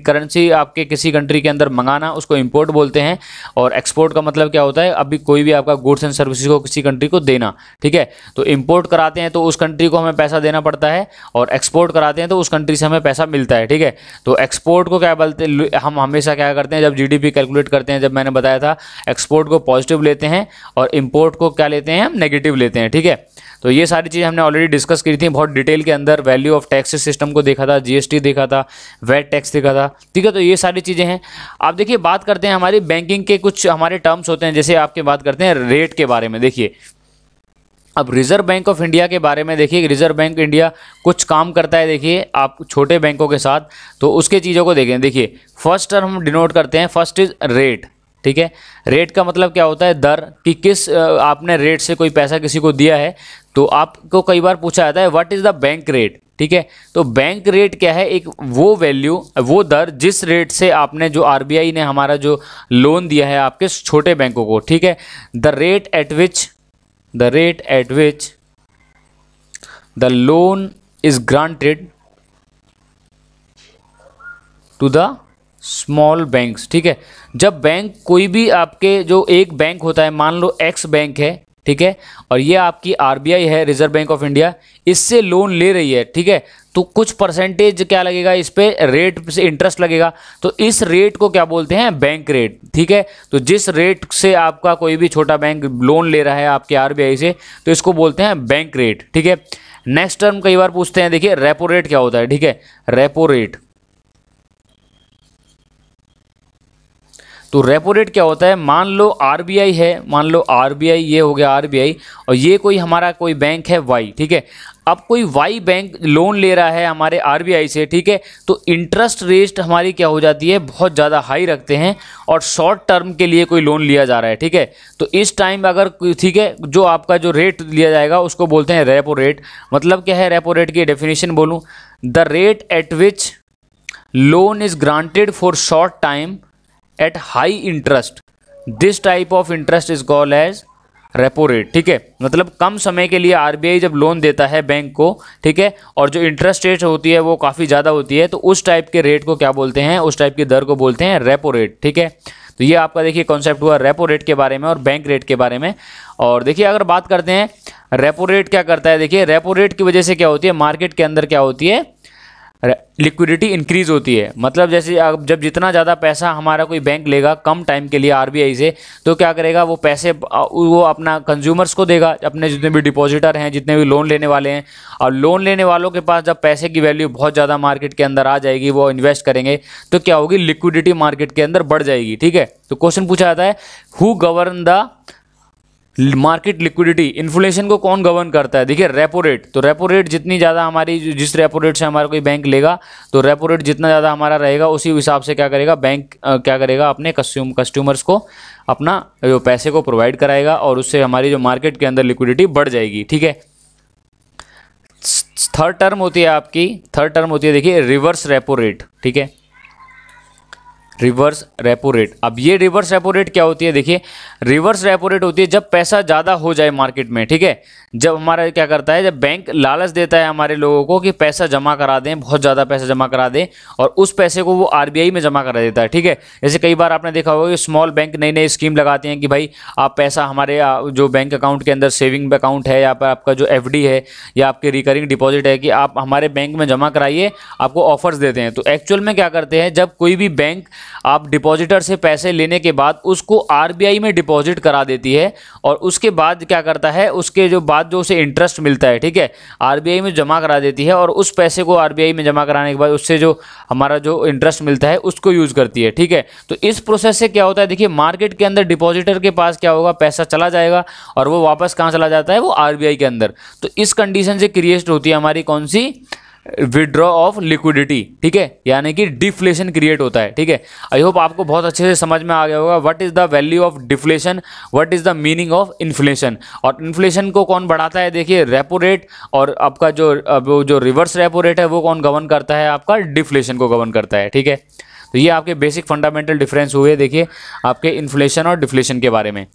करेंसी आपके किसी कंट्री के अंदर मंगाना उसको इम्पोर्ट बोलते हैं और एक्सपोर्ट का मतलब क्या होता है अभी कोई भी आपका गुड्स एंड सर्विसेज को किसी कंट्री को देना ठीक है तो इम्पोर्ट कराते हैं तो उस कंट्री को हमें पैसा देना पड़ता है और एक्सपोर्ट कराते हैं तो उस कंट्री से हमें पैसा मिलता है ठीक है तो एक्सपोर्ट को क्या बोलते हम हमेशा क्या करते हैं जब जीडीपी कैलकुलेट करते हैं जब मैंने बताया था एक्सपोर्ट को पॉजिटिव लेते हैं और इम्पोर्ट को क्या लेते हैं हम नेगेटिव लेते हैं ठीक है तो ये सारी चीज़ें हमने ऑलरेडी डिस्कस की थी बहुत डिटेल के अंदर वैल्यू ऑफ टैक्स सिस्टम को देखा था जीएसटी देखा था वेट टैक्स देखा था ठीक है तो ये सारी चीज़ें हैं आप देखिए बात करते हैं हमारी बैंकिंग के कुछ हमारे टर्म्स होते हैं जैसे आपके बात करते हैं रेट के बारे में देखिए अब रिजर्व बैंक ऑफ इंडिया के बारे में देखिए रिजर्व बैंक इंडिया कुछ काम करता है देखिए आप छोटे बैंकों के साथ तो उसके चीज़ों को देखें देखिए फर्स्ट टर्म हम डिनोट करते हैं फर्स्ट इज़ रेट ठीक है रेट का मतलब क्या होता है दर कि किस आपने रेट से कोई पैसा किसी को दिया है तो आपको कई बार पूछा जाता है what is the bank rate ठीक है तो बैंक रेट क्या है एक वो वैल्यू वो दर जिस रेट से आपने जो आरबीआई ने हमारा जो लोन दिया है आपके छोटे बैंकों को ठीक है the rate at which the rate at which the loan is granted to the small banks ठीक है जब बैंक कोई भी आपके जो एक बैंक होता है मान लो एक्स बैंक है ठीक है और ये आपकी आरबीआई है रिजर्व बैंक ऑफ इंडिया इससे लोन ले रही है ठीक है तो कुछ परसेंटेज क्या लगेगा इस पर रेट से इंटरेस्ट लगेगा तो इस रेट को क्या बोलते हैं बैंक रेट ठीक है तो जिस रेट से आपका कोई भी छोटा बैंक लोन ले रहा है आपके आरबीआई से तो इसको बोलते हैं बैंक रेट ठीक है नेक्स्ट टर्म कई बार पूछते हैं देखिए रेपो रेट क्या होता है ठीक है रेपो रेट तो रेपो रेट क्या होता है मान लो आरबीआई है मान लो आरबीआई ये हो गया आरबीआई और ये कोई हमारा कोई बैंक है वाई ठीक है अब कोई वाई बैंक लोन ले रहा है हमारे आरबीआई से ठीक है तो इंटरेस्ट रेट हमारी क्या हो जाती है बहुत ज़्यादा हाई रखते हैं और शॉर्ट टर्म के लिए कोई लोन लिया जा रहा है ठीक है तो इस टाइम अगर ठीक है जो आपका जो रेट लिया जाएगा उसको बोलते हैं रेपो रेट मतलब क्या है रेपो रेट की डेफिनेशन बोलूँ the rate at which loan is granted for short time at high interest this type of interest is called as repo rate ठीक है मतलब कम समय के लिए आरबीआई जब लोन देता है बैंक को ठीक है और जो इंटरेस्ट रेट होती है वो काफ़ी ज़्यादा होती है तो उस टाइप के रेट को क्या बोलते हैं उस टाइप की दर को बोलते हैं रेपो रेट ठीक है तो ये आपका देखिए कॉन्सेप्ट हुआ रेपो रेट के बारे में और बैंक रेट के बारे में और देखिए अगर बात करते हैं रेपो रेट क्या करता है देखिए रेपो रेट की वजह से क्या होती है मार्केट के अंदर क्या होती है लिक्विडिटी इंक्रीज होती है मतलब जैसे अब जब जितना ज़्यादा पैसा हमारा कोई बैंक लेगा कम टाइम के लिए आरबीआई से तो क्या करेगा वो पैसे वो अपना कंज्यूमर्स को देगा अपने जितने भी डिपॉजिटर हैं जितने भी लोन लेने वाले हैं और लोन लेने वालों के पास जब पैसे की वैल्यू बहुत ज़्यादा मार्केट के अंदर आ जाएगी वो इन्वेस्ट करेंगे तो क्या होगी लिक्विडिटी मार्केट के अंदर बढ़ जाएगी ठीक है तो क्वेश्चन पूछा जाता है who govern the market liquidity inflation को कौन गवर्न करता है देखिए रेपो रेट तो रेपो रेट जितनी ज़्यादा हमारी जिस रेपो रेट से हमारा कोई बैंक लेगा तो रेपो रेट जितना ज़्यादा हमारा रहेगा उसी हिसाब से क्या करेगा बैंक आ, क्या करेगा अपने कस्ट्यूम कस्टमर्स को अपना जो पैसे को प्रोवाइड कराएगा और उससे हमारी जो मार्केट के अंदर लिक्विडिटी बढ़ जाएगी ठीक है थर्ड टर्म होती है आपकी थर्ड टर्म होती है देखिए रिवर्स रेपो रेट ठीक है रिवर्स रेपो रेट अब ये रिवर्स रेपो रेट क्या होती है देखिए रिवर्स रेपो रेट होती है जब पैसा ज़्यादा हो जाए मार्केट में ठीक है जब हमारा क्या करता है जब बैंक लालच देता है हमारे लोगों को कि पैसा जमा करा दें बहुत ज़्यादा पैसा जमा करा दें और उस पैसे को वो आर में जमा करा देता है ठीक है जैसे कई बार आपने देखा होगा कि स्मॉल बैंक नई नई स्कीम लगाते हैं कि भाई आप पैसा हमारे जो बैंक अकाउंट के अंदर सेविंग अकाउंट है या आपका जो एफ है या आपके रिकरिंग डिपॉजिट है कि आप हमारे बैंक में जमा कराइए आपको ऑफर्स देते हैं तो एक्चुअल में क्या करते हैं जब कोई भी बैंक आप डिपॉजिटर से पैसे लेने के बाद उसको आरबीआई में डिपॉजिट करा देती है और उसके बाद क्या करता है उसके जो बाद जो उसे इंटरेस्ट मिलता है ठीक है आरबीआई में जमा करा देती है और उस पैसे को आरबीआई में जमा कराने के बाद उससे जो हमारा जो इंटरेस्ट मिलता है उसको यूज़ करती है ठीक है तो इस प्रोसेस से क्या होता है देखिए मार्केट के अंदर डिपॉजिटर के पास क्या होगा पैसा चला जाएगा और वो वापस कहाँ चला जाता है वो आर के अंदर तो इस कंडीशन से क्रिएट होती है हमारी कौन सी विड्रॉ ऑफ लिक्विडिटी ठीक है यानी कि डिफ्लेशन क्रिएट होता है ठीक है आई होप आपको बहुत अच्छे से समझ में आ गया होगा what is the value of deflation what is the meaning of inflation और इन्फ्लेशन को कौन बढ़ाता है देखिए रेपो रेट और आपका जो अब जो रिवर्स रेपो रेट है वो कौन गवर्न करता है आपका डिफ्लेशन को गवर्न करता है ठीक है तो ये आपके बेसिक फंडामेंटल डिफरेंस हुए देखिए आपके इन्फ्लेशन और डिफ्लेशन के बारे में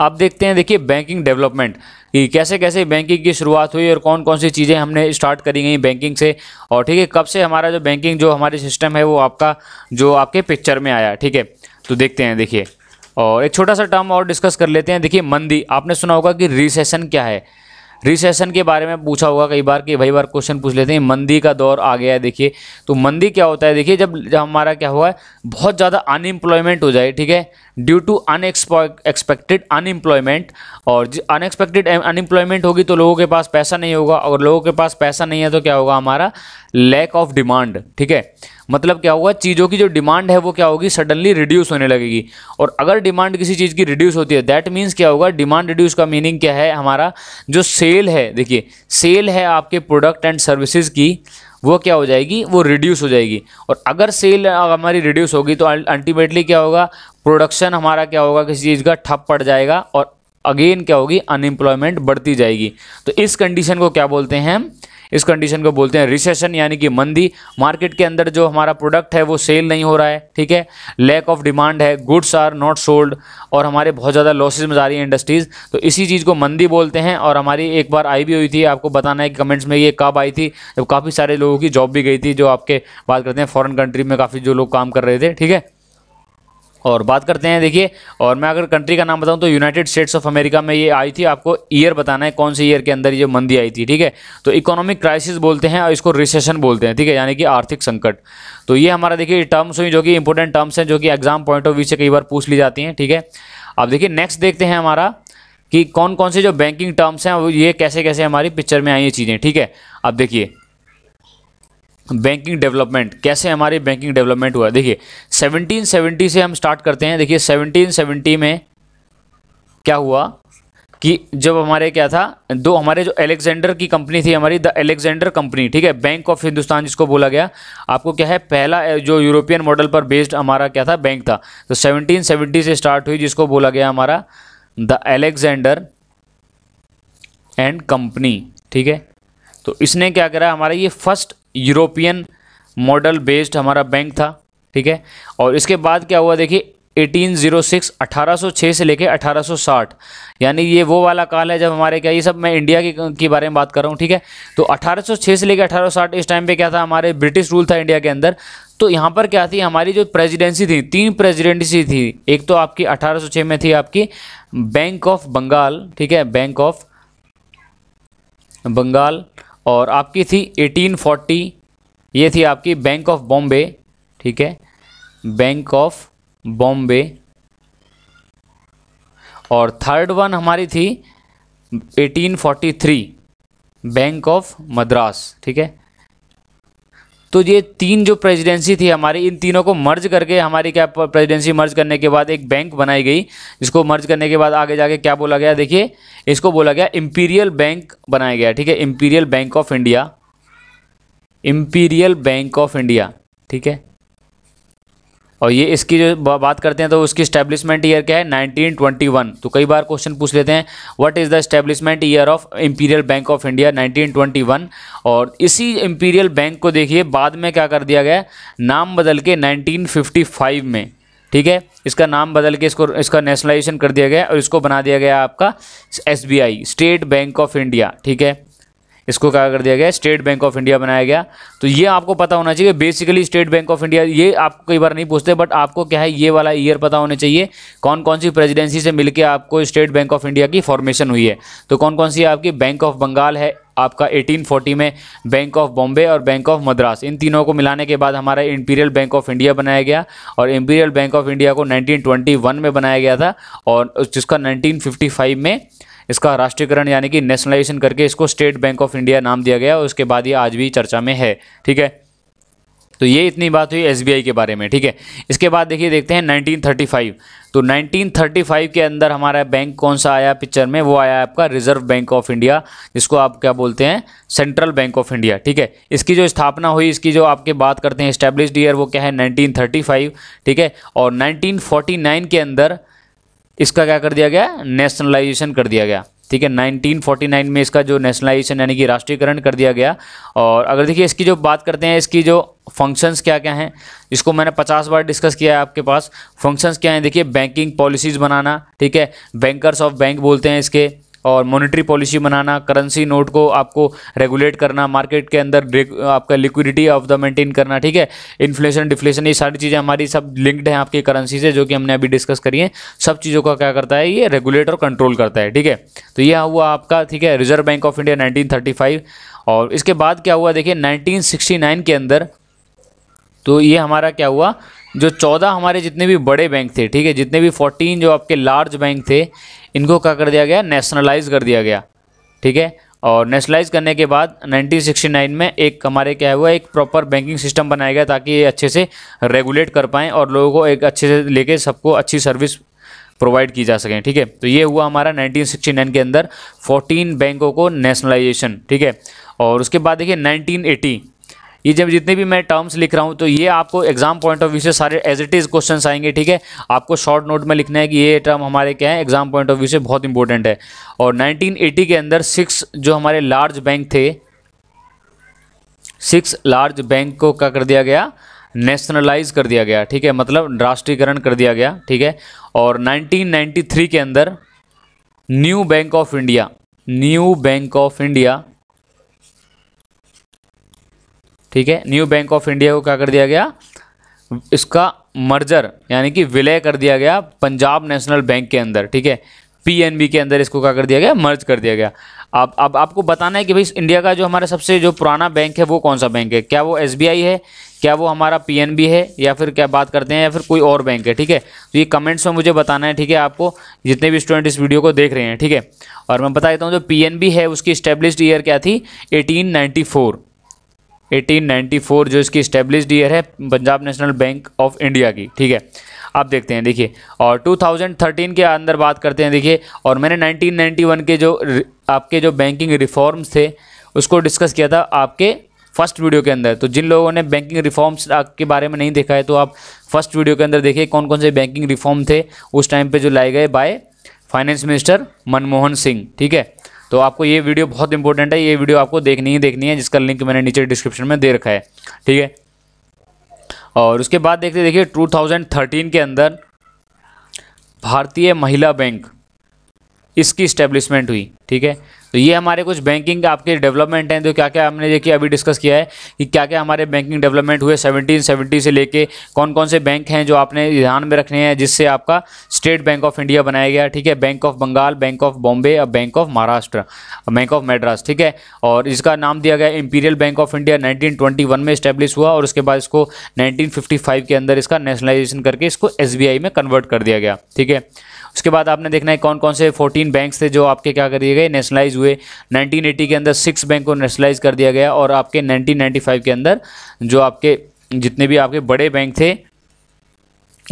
अब देखते हैं देखिए बैंकिंग डेवलपमेंट कि कैसे कैसे बैंकिंग की शुरुआत हुई और कौन कौन सी चीज़ें हमने स्टार्ट करी गई बैंकिंग से और ठीक है कब से हमारा जो बैंकिंग जो हमारे सिस्टम है वो आपका जो आपके पिक्चर में आया ठीक है तो देखते हैं देखिए और एक छोटा सा टर्म और डिस्कस कर लेते हैं देखिए मंदी आपने सुना होगा कि रिसेशन क्या है रिसेशन के बारे में पूछा होगा कई बार कि भाई बार क्वेश्चन पूछ लेते हैं मंदी का दौर आ गया है देखिए तो मंदी क्या होता है देखिए जब हमारा क्या हुआ है बहुत ज़्यादा अनएम्प्लॉयमेंट हो जाए ठीक है ड्यू टू अनएक्सपेक्टेड अनएम्प्लॉयमेंट और अनएक्सपेक्टेड अनएम्प्लॉयमेंट होगी तो लोगों के पास पैसा नहीं होगा और लोगों के पास पैसा नहीं है तो क्या होगा हमारा लैक ऑफ डिमांड ठीक है मतलब क्या होगा चीज़ों की जो डिमांड है वो क्या होगी सडनली रिड्यूस होने लगेगी और अगर डिमांड किसी चीज़ की रिड्यूस होती है दैट मीन्स क्या होगा डिमांड रिड्यूस का मीनिंग क्या है हमारा जो सेल है देखिए सेल है आपके प्रोडक्ट एंड सर्विसेज की वो क्या हो जाएगी वो रिड्यूस हो जाएगी और अगर सेल हमारी रिड्यूस होगी तो अल्टीमेटली क्या होगा प्रोडक्शन हमारा क्या होगा किसी चीज़ का ठप पड़ जाएगा और अगेन क्या होगी अनएम्प्लॉयमेंट बढ़ती जाएगी तो इस कंडीशन को क्या बोलते हैं हम इस कंडीशन को बोलते हैं रिसेशन यानी कि मंदी मार्केट के अंदर जो हमारा प्रोडक्ट है वो सेल नहीं हो रहा है ठीक है लैक ऑफ डिमांड है गुड्स आर नॉट सोल्ड और हमारे बहुत ज़्यादा लॉसेज में जा रही है इंडस्ट्रीज़ तो इसी चीज़ को मंदी बोलते हैं और हमारी एक बार आई भी हुई थी आपको बताना है कि कमेंट्स में ये कब आई थी जब काफ़ी सारे लोगों की जॉब भी गई थी जो आपके बात करते हैं फॉरन कंट्री में काफ़ी जो लोग काम कर रहे थे ठीक है और बात करते हैं देखिए और मैं अगर कंट्री का नाम बताऊं तो यूनाइटेड स्टेट्स ऑफ अमेरिका में ये आई थी आपको ईयर बताना है कौन से ईयर के अंदर ये मंदी आई थी ठीक है तो इकोनॉमिक क्राइसिस बोलते हैं और इसको रिसेशन बोलते हैं ठीक है यानी कि आर्थिक संकट तो ये हमारा देखिए टर्म्स हुई जो कि इंपॉर्टेंट टर्म्स हैं जो कि एग्जाम पॉइंट ऑफ व्यू से कई बार पूछ ली जाती हैं ठीक है अब देखिए नेक्स्ट देखते हैं हमारा कि कौन कौन से जो बैंकिंग टर्म्स हैं ये कैसे कैसे हमारी पिक्चर में आई ये चीज़ें ठीक है अब देखिए बैंकिंग डेवलपमेंट कैसे हमारी बैंकिंग डेवलपमेंट हुआ देखिए 1770 से हम स्टार्ट करते हैं देखिए 1770 में क्या हुआ कि जब हमारे क्या था दो हमारे जो एलेक्जेंडर की कंपनी थी हमारी द एलेक्जेंडर कंपनी ठीक है बैंक ऑफ हिंदुस्तान जिसको बोला गया आपको क्या है पहला जो यूरोपियन मॉडल पर बेस्ड हमारा क्या था बैंक था तो 1770 से स्टार्ट हुई जिसको बोला गया हमारा द एलेक्जेंडर एंड कंपनी ठीक है तो इसने क्या करा हमारा ये फर्स्ट यूरोपियन मॉडल बेस्ड हमारा बैंक था ठीक है और इसके बाद क्या हुआ देखिए 1806 1806 से लेके 1860 यानी ये वो वाला काल है जब हमारे क्या ये सब मैं इंडिया के के बारे में बात कर रहा हूँ ठीक है तो 1806 से लेके 1860 इस टाइम पे क्या था हमारे ब्रिटिश रूल था इंडिया के अंदर तो यहाँ पर क्या थी हमारी जो प्रेसिडेंसी थी तीन प्रेसिडेंसी थी एक तो आपकी 1806 में थी आपकी बैंक ऑफ बंगाल ठीक है बैंक ऑफ बंगाल और आपकी थी 1840 ये थी आपकी बैंक ऑफ बॉम्बे ठीक है बैंक ऑफ बॉम्बे और थर्ड वन हमारी थी 1843 बैंक ऑफ मद्रास ठीक है तो ये तीन जो प्रेसिडेंसी थी हमारी इन तीनों को मर्ज करके हमारी क्या प्रेसिडेंसी मर्ज करने के बाद एक बैंक बनाई गई जिसको मर्ज करने के बाद आगे जाके क्या बोला गया देखिए इसको बोला गया इम्पीरियल बैंक बनाया गया ठीक है Imperial Bank of India Imperial Bank of India ठीक है और ये इसकी जो बात करते हैं तो उसकी स्टैब्लिशमेंट ईयर क्या है 1921 तो कई बार क्वेश्चन पूछ लेते हैं what is the establishment year of Imperial Bank of India 1921 और इसी इंपीरियल बैंक को देखिए बाद में क्या कर दिया गया नाम बदल के 1955 में ठीक है इसका नाम बदल के इसको इसका नेशनलाइजेशन कर दिया गया और इसको बना दिया गया आपका S State Bank of India ठीक है इसको क्या कर दिया गया स्टेट बैंक ऑफ इंडिया बनाया गया तो ये आपको पता होना चाहिए basically State Bank of India ये आपको कई बार नहीं पूछते बट आपको क्या है ये वाला ईयर पता होना चाहिए कौन कौन सी प्रेजिडेंसी से मिलकर आपको स्टेट बैंक ऑफ इंडिया की फॉर्मेशन हुई है तो कौन कौन सी आपकी बैंक ऑफ बंगाल है आपका 1840 में बैंक ऑफ बॉम्बे और बैंक ऑफ मद्रास इन तीनों को मिलाने के बाद हमारा इंपीरियल बैंक ऑफ इंडिया बनाया गया और इंपीरियल बैंक ऑफ इंडिया को 1921 में बनाया गया था और जिसका 1955 में इसका राष्ट्रीयकरण यानी कि नेशनलाइजेशन करके इसको स्टेट बैंक ऑफ इंडिया नाम दिया गया और उसके बाद ये आज भी चर्चा में है ठीक है तो ये इतनी बात हुई एसबीआई के बारे में ठीक है इसके बाद देखिए देखते हैं 1935 तो 1935 के अंदर हमारा बैंक कौन सा आया पिक्चर में वो आया आपका रिजर्व बैंक ऑफ इंडिया जिसको आप क्या बोलते हैं सेंट्रल बैंक ऑफ इंडिया ठीक है इसकी जो स्थापना हुई इसकी जो आपके बात करते हैं इस्टेब्लिश्ड ईयर वो क्या है 1935 ठीक है और 1949 के अंदर इसका क्या कर दिया गया नेशनलाइजेशन कर दिया गया ठीक है 1949 में इसका जो नेशनलाइजेशन यानी कि राष्ट्रीयकरण कर दिया गया और अगर देखिए इसकी जो बात करते हैं इसकी जो फंक्शंस क्या क्या हैं इसको मैंने 50 बार डिस्कस किया है आपके पास फंक्शंस क्या हैं देखिए बैंकिंग पॉलिसीज़ बनाना ठीक है बैंकर्स ऑफ बैंक बोलते हैं इसके और मॉनेटरी पॉलिसी बनाना करेंसी नोट को आपको रेगुलेट करना मार्केट के अंदर आपका लिक्विडिटी ऑफ द मेंटेन करना ठीक है इन्फ्लेशन डिफ्लेशन ये सारी चीज़ें हमारी सब लिंक्ड हैं आपकी करेंसी से जो कि हमने अभी डिस्कस करी है सब चीज़ों का क्या करता है ये रेगुलेट और कंट्रोल करता है ठीक है तो यह हुआ आपका ठीक है Reserve Bank of India nineteen और इसके बाद क्या हुआ देखिए नाइनटीन के अंदर तो ये हमारा क्या हुआ जो चौदह हमारे जितने भी बड़े बैंक थे ठीक है जितने भी फोर्टीन जो आपके लार्ज बैंक थे इनको क्या कर दिया गया नेशनलाइज कर दिया गया ठीक है और नेशनलाइज करने के बाद 1969 में एक हमारे क्या हुआ एक प्रॉपर बैंकिंग सिस्टम बनाया गया ताकि ये अच्छे से रेगुलेट कर पाएँ और लोगों को एक अच्छे से लेके सबको अच्छी सर्विस प्रोवाइड की जा सकें ठीक है तो ये हुआ हमारा 1969 के अंदर 14 बैंकों को नेशनलाइजेशन ठीक है और उसके बाद देखिए 1980 ये जब जितने भी मैं टर्म्स लिख रहा हूँ तो ये आपको एग्जाम पॉइंट ऑफ व्यू से सारे एज इट इज़ क्वेश्चन आएंगे ठीक है आपको शॉर्ट नोट में लिखना है कि ये टर्म हमारे क्या है एग्जाम पॉइंट ऑफ व्यू से बहुत इंपॉर्टेंट है और नाइनटीन के अंदर सिक्स जो हमारे लार्ज बैंक थे सिक्स लार्ज बैंक को क्या कर दिया गया नेशनलाइज कर दिया गया ठीक है मतलब राष्ट्रीयकरण कर दिया गया ठीक है और 1993 के अंदर New Bank of India New Bank of India ठीक है न्यू बैंक ऑफ इंडिया को क्या कर दिया गया इसका मर्जर यानी कि विलय कर दिया गया पंजाब नेशनल बैंक के अंदर ठीक है पीएनबी के अंदर इसको क्या कर दिया गया मर्ज कर दिया गया अब अब आपको बताना है कि भाई इंडिया का जो हमारा सबसे जो पुराना बैंक है वो कौन सा बैंक है क्या वो एसबीआई है क्या वो हमारा पीएनबी है या फिर क्या बात करते हैं या फिर कोई और बैंक है ठीक है तो ये कमेंट्स में मुझे बताना है ठीक है आपको जितने भी स्टूडेंट इस वीडियो को देख रहे हैं ठीक है और मैं बता देता हूँ जो पी है उसकी स्टेब्लिश्ड ईयर क्या थी एटीन 1894 जो इसकी स्टेब्लिश ईयर है Punjab National Bank of India की ठीक है आप देखते हैं देखिए और 2013 के अंदर बात करते हैं देखिए और मैंने 1991 के जो आपके जो बैंकिंग रिफॉर्म्स थे उसको डिस्कस किया था आपके फर्स्ट वीडियो के अंदर तो जिन लोगों ने बैंकिंग रिफॉर्म्स के बारे में नहीं देखा है तो आप फर्स्ट वीडियो के अंदर देखिए कौन कौन से बैंकिंग रिफॉर्म थे उस टाइम पर जो लाए गए by finance minister Manmohan Singh ठीक है तो आपको ये वीडियो बहुत इंपॉर्टेंट है ये वीडियो आपको देखनी ही देखनी है जिसका लिंक मैंने नीचे डिस्क्रिप्शन में दे रखा है ठीक है और उसके बाद देखते देखिए 2013 के अंदर भारतीय महिला बैंक इसकी इस्टेब्लिशमेंट हुई ठीक है तो ये हमारे कुछ बैंकिंग आपके डेवलपमेंट हैं तो क्या क्या हमने देखिए अभी डिस्कस किया है कि क्या क्या हमारे बैंकिंग डेवलपमेंट हुए सेवनटीन सेवेंटी से लेके कौन कौन से बैंक हैं जो आपने ध्यान में रखने हैं जिससे आपका स्टेट बैंक ऑफ इंडिया बनाया गया ठीक है Bank of Bengal Bank of Bombay और Bank of Maharashtra Bank of Madras ठीक है और इसका नाम दिया गया Imperial Bank of India nineteen में स्टैब्लिश हुआ और उसके बाद इसको नाइनटीन के अंदर इसका नेशनलाइजेशन करके इसको एस में कन्वर्ट कर दिया गया ठीक है उसके बाद आपने देखना है कौन कौन से 14 बैंक्स थे जो आपके क्या कर दिए गए नेशनलाइज हुए 1980 के अंदर सिक्स बैंक को नेशनलाइज कर दिया गया और आपके 1995 के अंदर जो आपके जितने भी आपके बड़े बैंक थे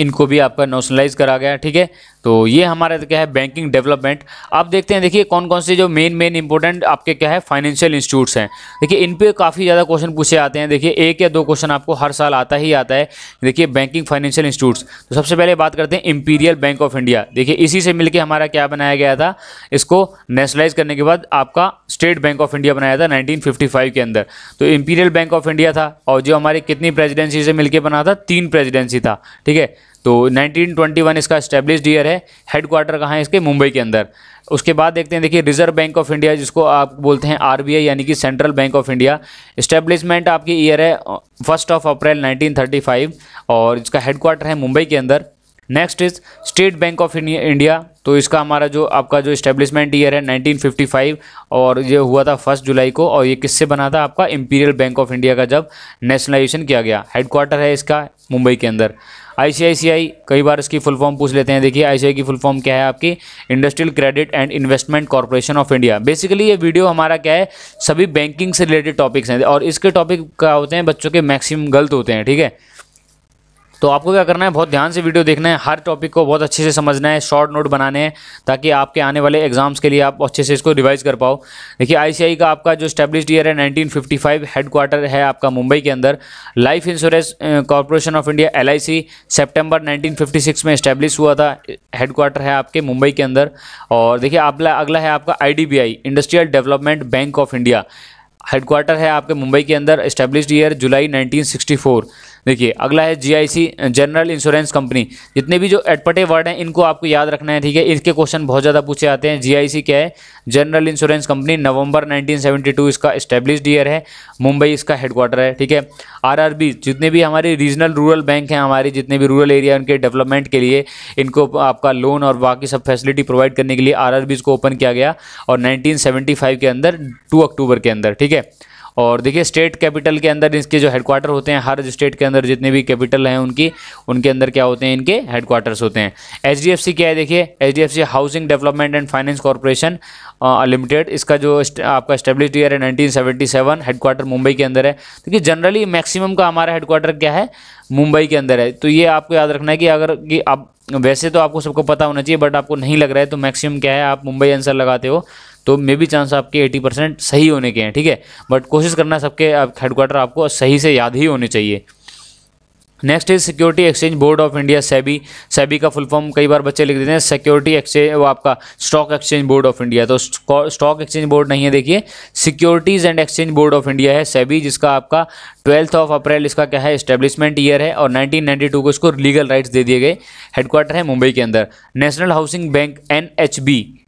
इनको भी आपका नेशनलाइज करा गया ठीक है तो ये हमारा क्या है बैंकिंग डेवलपमेंट आप देखते हैं देखिए कौन कौन से जो मेन मेन इंपॉर्टेंट आपके क्या है फाइनेंशियल इंस्टीट्यूट्स हैं देखिए इन पर काफ़ी ज़्यादा क्वेश्चन पूछे आते हैं देखिए एक या दो क्वेश्चन आपको हर साल आता ही आता है देखिए बैंकिंग फाइनेंशियल इंस्टीट्यूट्स तो सबसे पहले बात करते हैं इंपीरियल बैंक ऑफ इंडिया देखिए इसी से मिलकर हमारा क्या बनाया गया था इसको नेशनलाइज करने के बाद आपका स्टेट बैंक ऑफ इंडिया बनाया था नाइनटीन के अंदर तो इंपीरियल बैंक ऑफ इंडिया था और जो हमारी कितनी प्रेजिडेंसी से मिलकर बना था तीन प्रेजिडेंसी था ठीक है तो 1921 इसका स्टेब्लिश ईयर है हेडक्वार्टर कहाँ है इसके मुंबई के अंदर उसके बाद देखते हैं देखिए रिजर्व बैंक ऑफ इंडिया जिसको आप बोलते हैं आरबीआई यानी कि Central Bank of India establishment आपकी ईयर है फर्स्ट ऑफ अप्रैल 1935 और इसका हेडक्वार्टर है मुंबई के अंदर next is State Bank of India तो इसका हमारा जो आपका जो इस्टेब्लिशमेंट ईयर है 1955 और ये हुआ था फर्स्ट जुलाई को और ये किससे बना था आपका इम्पीरियल बैंक ऑफ इंडिया का जब नेशनलाइजेशन किया गया हेडक्वार्टर है इसका मुंबई के अंदर आईसीआईसीआई कई बार इसकी फुल फॉर्म पूछ लेते हैं देखिए आईसीआई की फुल फॉर्म क्या है आपकी Industrial Credit and Investment Corporation of India basically ये वीडियो हमारा क्या है सभी बैंकिंग से रिलेटेड टॉपिक्स हैं और इसके टॉपिक क्या होते हैं बच्चों के मैक्सिमम गलत होते हैं ठीक है तो आपको क्या करना है बहुत ध्यान से वीडियो देखना है हर टॉपिक को बहुत अच्छे से समझना है शॉर्ट नोट बनाने हैं ताकि आपके आने वाले एग्जाम्स के लिए आप अच्छे से इसको रिवाइज कर पाओ देखिए आईसीआई का आपका जो स्टैब्लिश ईयर है 1955 हेडक्वार्टर है आपका मुंबई के अंदर Life Insurance Corporation of India L सितंबर 1956 में इस्टेब्लिश हुआ था हेडक्वार्टर है आपके मुंबई के अंदर और देखिए अगला अगला है आपका I Industrial Development Bank of India headquarter है आपके मुंबई के अंदर इस्टेब्लिश ईयर जुलाई नाइनटीन देखिए अगला है जीआईसी जनरल इंश्योरेंस कंपनी जितने भी जो एटपटे वर्ड हैं इनको आपको याद रखना है ठीक है इसके क्वेश्चन बहुत ज़्यादा पूछे आते हैं जीआईसी क्या है जनरल इंश्योरेंस कंपनी नवंबर 1972 इसका इस्टेब्लिश ईयर है मुंबई इसका हेडक्वार्टर है ठीक है आरआरबी जितने भी हमारे रीजनल रूरल बैंक हैं हमारे जितने भी रूरल एरिया उनके डेवलपमेंट के लिए इनको आपका लोन और बाकी सब फैसिलिटी प्रोवाइड करने के लिए आर को ओपन किया गया और नाइनटीन के अंदर टू अक्टूबर के अंदर ठीक है और देखिए स्टेट कैपिटल के अंदर इसके जो हेडक्वार्टर होते हैं हर स्टेट के अंदर जितने भी कैपिटल हैं उनकी उनके अंदर क्या होते हैं इनके हेडक्वार्टर्स होते हैं एच क्या है देखिए H Housing Development and Finance Corporation Limited इसका जो आपका स्टेब्लिश ईयर है nineteen seventy seven headquarter Mumbai के अंदर है देखिए जनरली मैक्सिमम का हमारा हेडक्वार्टर क्या है मुंबई के अंदर है तो ये आपको याद रखना है कि अगर कि आप वैसे तो आपको सबको पता होना चाहिए बट आपको नहीं लग रहा है तो मैक्सिमम क्या है आप मुंबई आंसर लगाते हो तो मे भी चांस आपके एटी परसेंट सही होने के हैं ठीक है बट कोशिश करना सबके आप हेडक्वार्टर आपको सही से याद ही होने चाहिए next is Security Exchange Board of India SEBI SEBI का फुल फॉर्म कई बार बच्चे लिख देते हैं सिक्योरिटी एक्सचेंज वो आपका Stock Exchange Board of India तो स्टॉक एक्सचेंज बोर्ड नहीं है देखिए Securities and Exchange Board of India है सेबी जिसका आपका ट्वेल्थ ऑफ अप्रैल इसका क्या है इस्टेब्लिशमेंट ईयर है और नाइनटीन को इसको लीगल राइट्स दे दिए गए हेडक्वार्टर है मुंबई के अंदर नेशनल हाउसिंग बैंक एन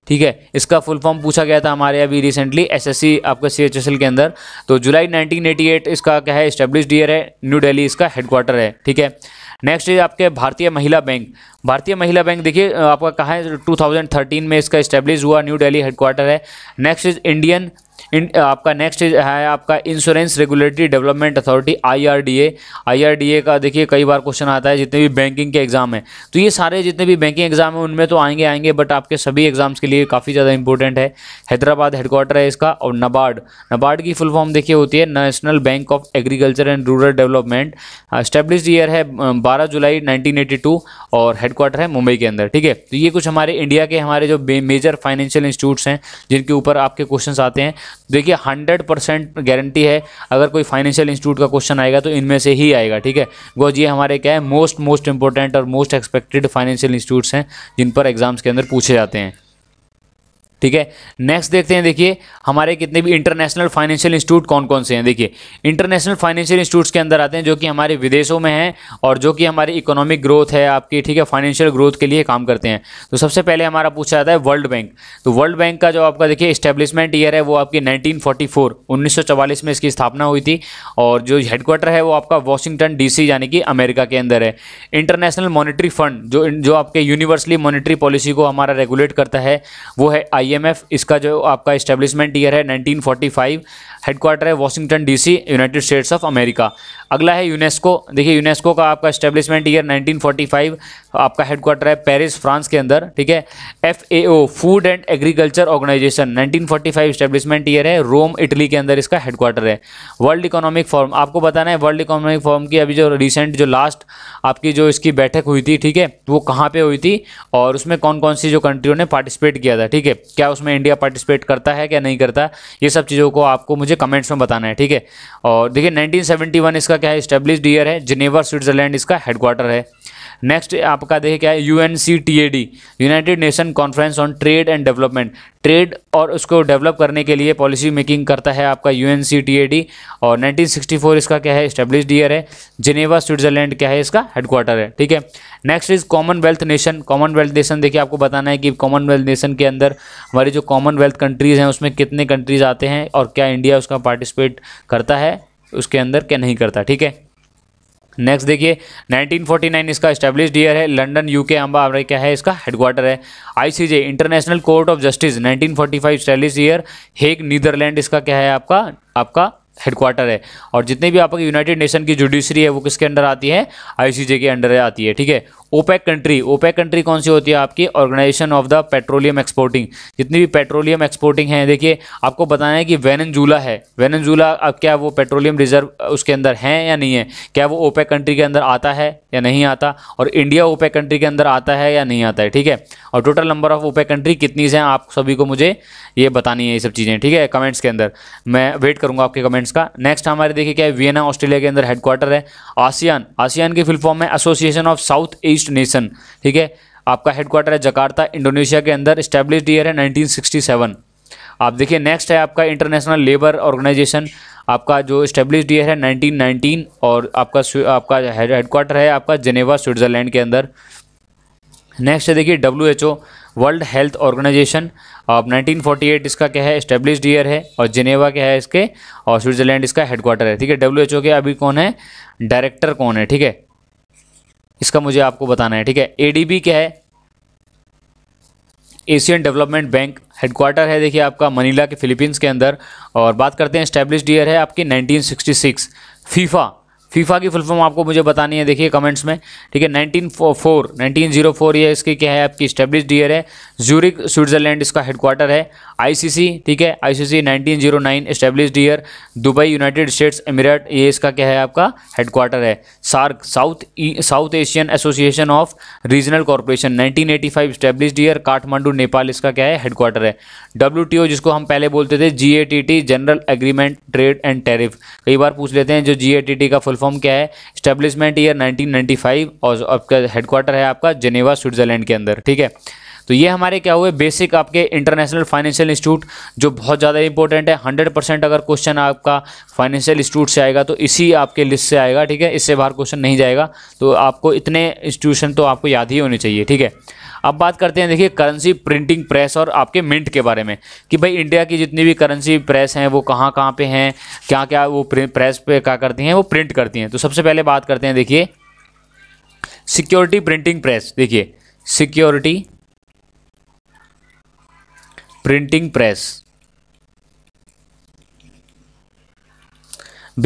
ठीक है इसका फुल फॉर्म पूछा गया था हमारे अभी रिसेंटली एसएससी आपका सीएचएसएल के अंदर तो जुलाई 1988 इसका क्या है स्टेब्लिश ईयर है न्यू दिल्ली इसका हेडक्वार्टर है ठीक है नेक्स्ट इज आपके भारतीय महिला बैंक भारतीय महिला बैंक देखिए आपका कहाँ है 2013 में इसका इस्टेब्लिश हुआ न्यू दिल्ली हेडक्वार्टर है नेक्स्ट इज इंडियन इन आपका नेक्स्ट है आपका Insurance Regulatory Development Authority IRDA IRDA का देखिए कई बार क्वेश्चन आता है जितने भी बैंकिंग के एग्जाम है तो ये सारे जितने भी बैंकिंग एग्जाम है उनमें तो आएंगे आएंगे बट आपके सभी एग्जाम्स के लिए काफ़ी ज़्यादा इंपॉर्टेंट है हैदराबाद हेडक्वार्टर है इसका और नबार्ड नबार्ड की फुल फॉर्म देखिए होती है National Bank of Agriculture and Rural Development establish year है बारह जुलाई नाइनटीन और हेडक्वार्टर है मुंबई के अंदर ठीक है तो ये कुछ हमारे इंडिया के हमारे जो मेजर फाइनेंशियल इंस्टीट्यूट्स हैं जिनके ऊपर आपके क्वेश्चन आते हैं देखिए हंड्रेड परसेंट गारंटी है अगर कोई फाइनेंशियल इंस्टीट्यूट का क्वेश्चन आएगा तो इनमें से ही आएगा ठीक है बिकॉज ये हमारे क्या है मोस्ट मोस्ट इंपॉर्टेंट और मोस्ट एक्सपेक्टेड फाइनेंशियल इंस्टीट्यूट्स हैं जिन पर एग्जाम्स के अंदर पूछे जाते हैं ठीक है नेक्स्ट देखते हैं देखिए हमारे कितने भी इंटरनेशनल फाइनेंशियल इंस्टीट्यूट कौन कौन से हैं देखिए इंटरनेशनल फाइनेंशियल इंस्टीट्यूट्स के अंदर आते हैं जो कि हमारे विदेशों में हैं और जो कि हमारी इकोनॉमिक ग्रोथ है आपकी ठीक है फाइनेंशियल ग्रोथ के लिए काम करते हैं तो सबसे पहले हमारा पूछा जाता है वर्ल्ड बैंक तो वर्ल्ड बैंक का जो आपका देखिए इस्टेब्लिशमेंट ईयर है वो आपकी नाइनटीन फोर्टी में इसकी स्थापना हुई थी और जो हेडक्वार्टर है वो आपका वॉशिंगटन डी यानी कि अमेरिका के अंदर है इंटरनेशनल मॉनिटरी फंड जो जो आपके यूनिवर्सली मॉनिटरी पॉलिसी को हमारा रेगुलेट करता है वो है आई आईएमएफ इसका जो आपका इस्टेब्लिशमेंट ईयर है 1945 हेडक्वार्टर है Washington DC United States of America अगला है यूनेस्को देखिए यूनेस्को का आपका स्टेब्लिशमेंट ईयर 1945 आपका हेडक्वार्टर है पेरिस फ्रांस के अंदर ठीक है F Food and Agriculture Organization 1945 establishment year है रोम इटली के अंदर इसका हेडक्वार्टर है वर्ल्ड इकोनॉमिक फोरम आपको बताना है वर्ल्ड इकोनॉमिक फॉर्म की अभी जो रिसेंट जो लास्ट आपकी जो इसकी बैठक हुई थी ठीक है वो कहाँ पर हुई थी और उसमें कौन कौन सी जो कंट्रियों ने पार्टिसिपेट किया था ठीक है क्या उसमें इंडिया पार्टिसिपेट करता है क्या नहीं करता ये सब चीज़ों को आपको मुझे मुझे कमेंट्स में बताना है ठीक है और देखिए 1971 इसका क्या है स्टेब्लिश ईयर है जिनेवा स्विट्जरलैंड इसका हेडक्वार्टर है नेक्स्ट आपका देखिए क्या है U N C T A D United Nation Conference on Trade and Development trade और उसको डेवलप करने के लिए पॉलिसी मेकिंग करता है आपका U N C T A D और 1964 इसका क्या है इस्टेब्लिश ईयर है जिनेवा स्विट्जरलैंड क्या है इसका हेडक्वार्टर है ठीक है next is Commonwealth nation Commonwealth nation देखिए आपको बताना है कि कॉमनवेल्थ नेशन के अंदर हमारी जो कॉमनवेल्थ कंट्रीज़ हैं उसमें कितने कंट्रीज़ आते हैं और क्या इंडिया उसका पार्टिसिपेट करता है उसके अंदर क्या नहीं करता ठीक है नेक्स्ट देखिए 1949 इसका स्टेब्लिश ईयर है लंदन यूके अम्बा अमेरिका है इसका हेडक्वार्टर है ICJ International Court of Justice 1945 forty year Hague Netherland इसका क्या है आपका आपका हेडक्वार्टर है और जितनी भी आपकी यूनाइटेड नेशन की जुडिशरी है वो किसके अंडर आती है आईसीजे के अंडर आती है ठीक है ओपेक कंट्री ओपेक कंट्री कौन सी होती है आपकी organization of the petroleum exporting जितनी भी पेट्रोलियम एक्सपोर्टिंग है देखिए आपको बताना है कि वेनजूला है वेनेजुला अब क्या वो पेट्रोलियम रिजर्व उसके अंदर है या नहीं है क्या वो ओपेक कंट्री के अंदर आता है या नहीं आता और इंडिया ओपेक कंट्री के अंदर आता है या नहीं आता है ठीक है और total number of OPEC country कितनी से हैं आप सभी को मुझे ये बतानी है ये सब चीज़ें ठीक है कमेंट्स के अंदर मैं वेट करूँगा आपके कमेंट्स एयरलाइंस का नेक्स्ट हमारे देखिए क्या है वियना ऑस्ट्रेलिया के अंदर हेडक्वार्टर है आसियान आसियान की फिल फॉर्म है association of south east nation ठीक है आपका हेडक्वार्टर है जकार्ता इंडोनेशिया के अंदर स्टैब्लिश ईयर है 1967 आप देखिए नेक्स्ट है आपका इंटरनेशनल लेबर ऑर्गेनाइजेशन आपका जो स्टैब्लिश ईयर है 1919 और आपका आपका हेडक्वार्टर है आपका जेनेवा स्विट्ज़रलैंड के अंदर नेक्स्ट है देखिए डब्ल्यू वर्ल्ड हेल्थ ऑर्गेनाइजेशन अब 1948 इसका क्या है इस्टेब्लिश ईयर है और जिनेवा क्या है इसके और स्विट्जरलैंड इसका हेडक्वार्टर है ठीक है डब्ल्यू के अभी कौन है डायरेक्टर कौन है ठीक है इसका मुझे आपको बताना है ठीक है बी क्या है एशियन डेवलपमेंट बैंक हेडक्वार्टर है देखिए आपका मनीला के फिलीपींस के अंदर और बात करते हैं इस्टेब्लिश ईयर है आपकी 1966 फीफा फीफा की फुल फॉर्म आपको मुझे बतानी है देखिए कमेंट्स में ठीक है nineteen four nineteen zero four ये इसकी क्या है आपकी स्टेब्लिश ईयर है ज्यूरिक स्विट्जरलैंड इसका हेडक्वार्टर है आईसीसी ठीक है ICC 1909 establish year Dubai united states emirate ये इसका क्या है आपका हेडक्वार्टर है SAARC south south Asian association of regional corporation five establish year Kathmandu Nepal इसका क्या है हेडक्वार्टर है डब्ल्यू जिसको हम पहले बोलते थे G general agreement trade and tariff कई बार पूछ लेते हैं जो जी का फुल फॉर्म क्या है स्टेब्लिशमेंट ईयर 1995 और आपका हेडक्वार्टर है आपका जेनेवा स्विट्जरलैंड के अंदर ठीक है तो ये हमारे क्या हुए बेसिक आपके इंटरनेशनल फाइनेंशियल इंस्टीट्यूट जो बहुत ज़्यादा इंपॉर्टेंट है हंड्रेड परसेंट अगर क्वेश्चन आपका फाइनेंशियल इंस्टीट्यूट से आएगा तो इसी आपके लिस्ट से आएगा ठीक है इससे बाहर क्वेश्चन नहीं जाएगा तो आपको इतने इंस्टीट्यूशन तो आपको याद ही होने चाहिए ठीक है अब बात करते हैं देखिए करेंसी प्रिंटिंग प्रेस और आपके मिंट के बारे में कि भाई इंडिया की जितनी भी करेंसी प्रेस हैं वो कहाँ कहाँ पे हैं क्या क्या वो प्रेस पे क्या करती हैं वो प्रिंट करती हैं तो सबसे पहले बात करते हैं देखिए सिक्योरिटी प्रिंटिंग प्रेस देखिए security printing press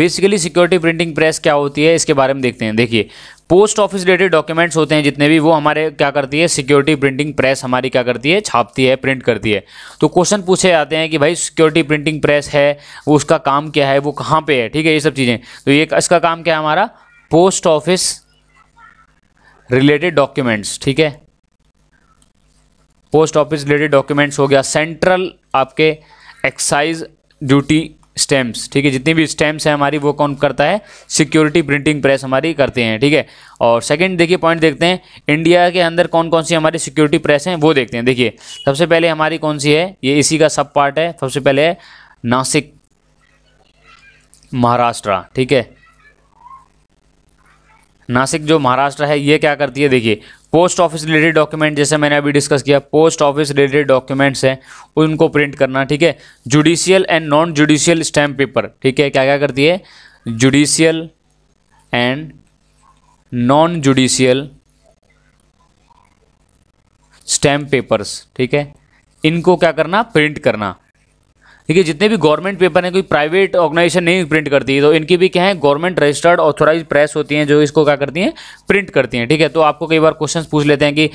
basically security printing press क्या होती है इसके बारे में देखते हैं देखिए पोस्ट ऑफिस रिलेटेड डॉक्यूमेंट्स होते हैं जितने भी वो हमारे क्या करती है सिक्योरिटी प्रिंटिंग प्रेस हमारी क्या करती है छापती है प्रिंट करती है तो क्वेश्चन पूछे जाते हैं कि भाई सिक्योरिटी प्रिंटिंग प्रेस है वो उसका काम क्या है वो कहाँ पे है ठीक है ये सब चीज़ें तो ये इसका काम क्या है हमारा पोस्ट ऑफिस रिलेटेड डॉक्यूमेंट्स ठीक है पोस्ट ऑफिस रिलेटेड डॉक्यूमेंट्स हो गया सेंट्रल आपके एक्साइज ड्यूटी स्टैम्प्स ठीक है जितनी भी स्टैम्प्स हैं हमारी वो कौन करता है सिक्योरिटी प्रिंटिंग प्रेस हमारी करते हैं ठीक है और सेकंड देखिए पॉइंट देखते हैं इंडिया के अंदर कौन कौन सी हमारी सिक्योरिटी प्रेस हैं वो देखते हैं देखिए सबसे पहले हमारी कौन सी है ये इसी का सब पार्ट है सबसे पहले नासिक महाराष्ट्र ठीक है नासिक जो महाराष्ट्र है ये क्या करती है देखिए पोस्ट ऑफिस रिलेटेड डॉक्यूमेंट जैसे मैंने अभी डिस्कस किया पोस्ट ऑफिस रिलेटेड डॉक्यूमेंट्स हैं उनको प्रिंट करना ठीक है judicial and non judicial stamp paper ठीक है क्या क्या करती है judicial and non judicial stamp papers ठीक है इनको क्या करना प्रिंट करना देखिए जितने भी गवर्नमेंट पेपर हैं कोई प्राइवेट ऑर्गेनाइजेशन नहीं प्रिंट करती है तो इनकी भी क्या है गवर्नमेंट रजिस्टर्ड ऑथोराइज प्रेस होती हैं जो इसको क्या करती हैं प्रिंट करती हैं ठीक है तो आपको कई बार क्वेश्चन पूछ लेते हैं कि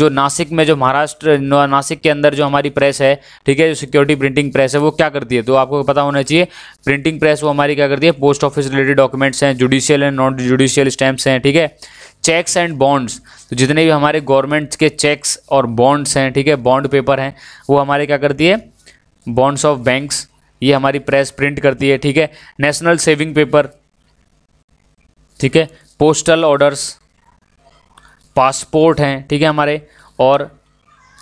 जो नासिक में जो महाराष्ट्र नासिक के अंदर जो हमारी प्रेस है ठीक है जो सिक्योरिटी प्रिंटिंग प्रेस है वो क्या करती है तो आपको पता होना चाहिए प्रिंटिंग प्रेस वो हमारी क्या करती है पोस्ट ऑफिस रिलेटेड डॉक्यूमेंट्स हैं judicial and non judicial stamps हैं ठीक है चेक्स एंड बॉन्ड्स तो जितने भी हमारे गवर्नमेंट्स के चेक्स और बॉन्ड्स हैं ठीक है बॉन्ड पेपर हैं वो हमारे क्या करती है बॉन्ड्स ऑफ बैंक्स ये हमारी प्रेस प्रिंट करती है ठीक है नेशनल सेविंग पेपर ठीक है पोस्टल ऑर्डर्स पासपोर्ट हैं ठीक है हमारे और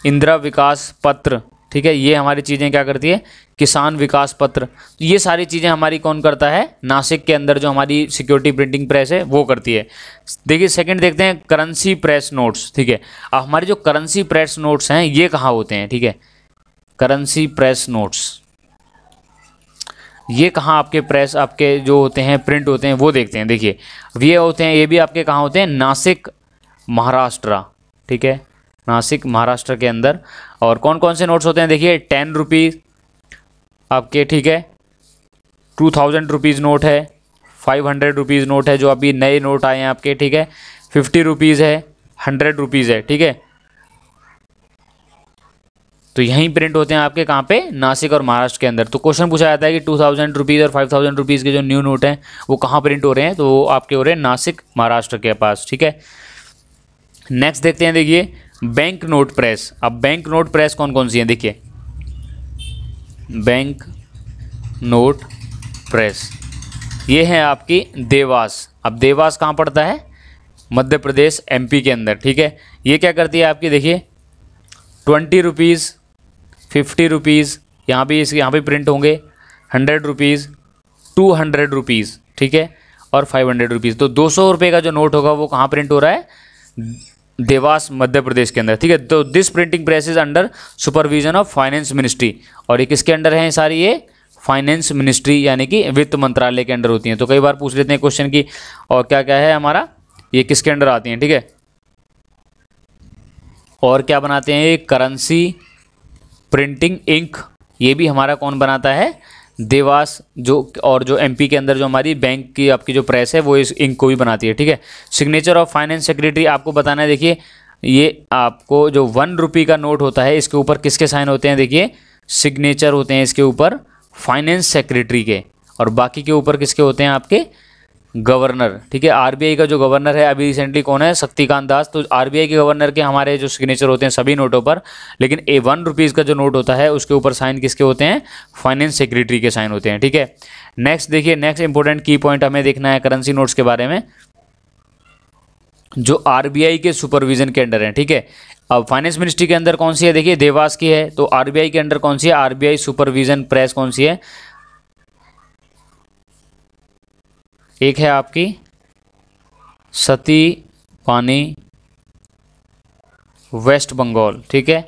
इंदिरा विकास पत्र ठीक है ये हमारी चीज़ें क्या करती है किसान विकास पत्र तो ये सारी चीज़ें हमारी कौन करता है नासिक के अंदर जो हमारी सिक्योरिटी प्रिंटिंग प्रेस है वो करती है देखिए सेकंड देखते हैं करेंसी प्रेस नोट्स ठीक है अब हमारे जो करेंसी प्रेस नोट्स हैं ये कहाँ होते हैं ठीक है थीके? करेंसी प्रेस नोट्स ये कहाँ आपके प्रेस आपके जो होते हैं प्रिंट होते हैं वो देखते हैं देखिए ये होते हैं ये भी आपके कहाँ होते हैं नासिक महाराष्ट्र ठीक है नासिक महाराष्ट्र के अंदर और कौन कौन से नोट्स होते हैं देखिए टेन रुपीज़ आपके ठीक है टू थाउजेंड रुपीज़ नोट है फाइव हंड्रेड रुपीज़ नोट है जो अभी नए नोट आए हैं आपके ठीक है फिफ्टी रुपीज़ है हंड्रेड रुपीज़ है ठीक है तो यहीं प्रिंट होते हैं आपके कहाँ पे नासिक और महाराष्ट्र के अंदर तो क्वेश्चन पूछा जाता है कि टू थाउजेंड रुपीज़ और फाइव थाउजेंड रुपीज़ के जो न्यू नोट हैं वो कहाँ प्रिंट हो रहे हैं तो वो आपके हो रहे हैं नासिक महाराष्ट्र के पास ठीक है नेक्स्ट देखते हैं देखिए बैंक नोट प्रेस अब बैंक नोट प्रेस कौन कौन सी है देखिए बैंक नोट प्रेस ये है आपकी देवास अब देवास कहाँ पड़ता है मध्य प्रदेश एमपी के अंदर ठीक है ये क्या करती है आपकी देखिए ट्वेंटी रुपीज़ फिफ्टी रुपीज़ यहाँ भी इस यहाँ भी प्रिंट होंगे hundred rupees two hundred rupees ठीक है और फाइव हंड्रेड रुपीज़ तो दो सौ रुपये का जो नोट होगा वो कहाँ प्रिंट हो रहा है देवास मध्य प्रदेश के अंदर ठीक है तो this printing press is under supervision of finance ministry और ये किसके अंडर है सारी ये फाइनेंस मिनिस्ट्री यानी कि वित्त मंत्रालय के अंडर होती हैं तो कई बार पूछ लेते हैं क्वेश्चन की और क्या क्या है हमारा ये किसके अंडर आती हैं ठीक है ठीके? और क्या बनाते हैं ये करंसी प्रिंटिंग इंक ये भी हमारा कौन बनाता है देवास जो और जो एमपी के अंदर जो हमारी बैंक की आपकी जो प्रेस है वो इस इंक को भी बनाती है ठीक है सिग्नेचर ऑफ फाइनेंस सेक्रेटरी आपको बताना है देखिए ये आपको जो वन रुपी का नोट होता है इसके ऊपर किसके साइन होते हैं देखिए सिग्नेचर होते हैं इसके ऊपर फाइनेंस सेक्रेटरी के और बाकी के ऊपर किसके होते हैं आपके गवर्नर ठीक है आरबीआई का जो गवर्नर है अभी रिसेंटली कौन है शक्तिकांत दास तो आरबीआई के गवर्नर के हमारे जो सिग्नेचर होते हैं सभी नोटों पर लेकिन ए वन रुपीज़ का जो नोट होता है उसके ऊपर साइन किसके होते हैं फाइनेंस सेक्रेटरी के साइन होते हैं ठीक है नेक्स्ट देखिए नेक्स्ट इंपॉर्टेंट की पॉइंट हमें देखना है करेंसी नोट्स के बारे में जो आरबीआई के सुपरविजन के अंडर है ठीक है अब फाइनेंस मिनिस्ट्री के अंदर कौन सी है देखिए देवास की है तो आरबीआई के अंडर कौन सी है आरबीआई सुपरविजन प्रेस कौन सी है एक है आपकी सती पानी वेस्ट बंगाल ठीक है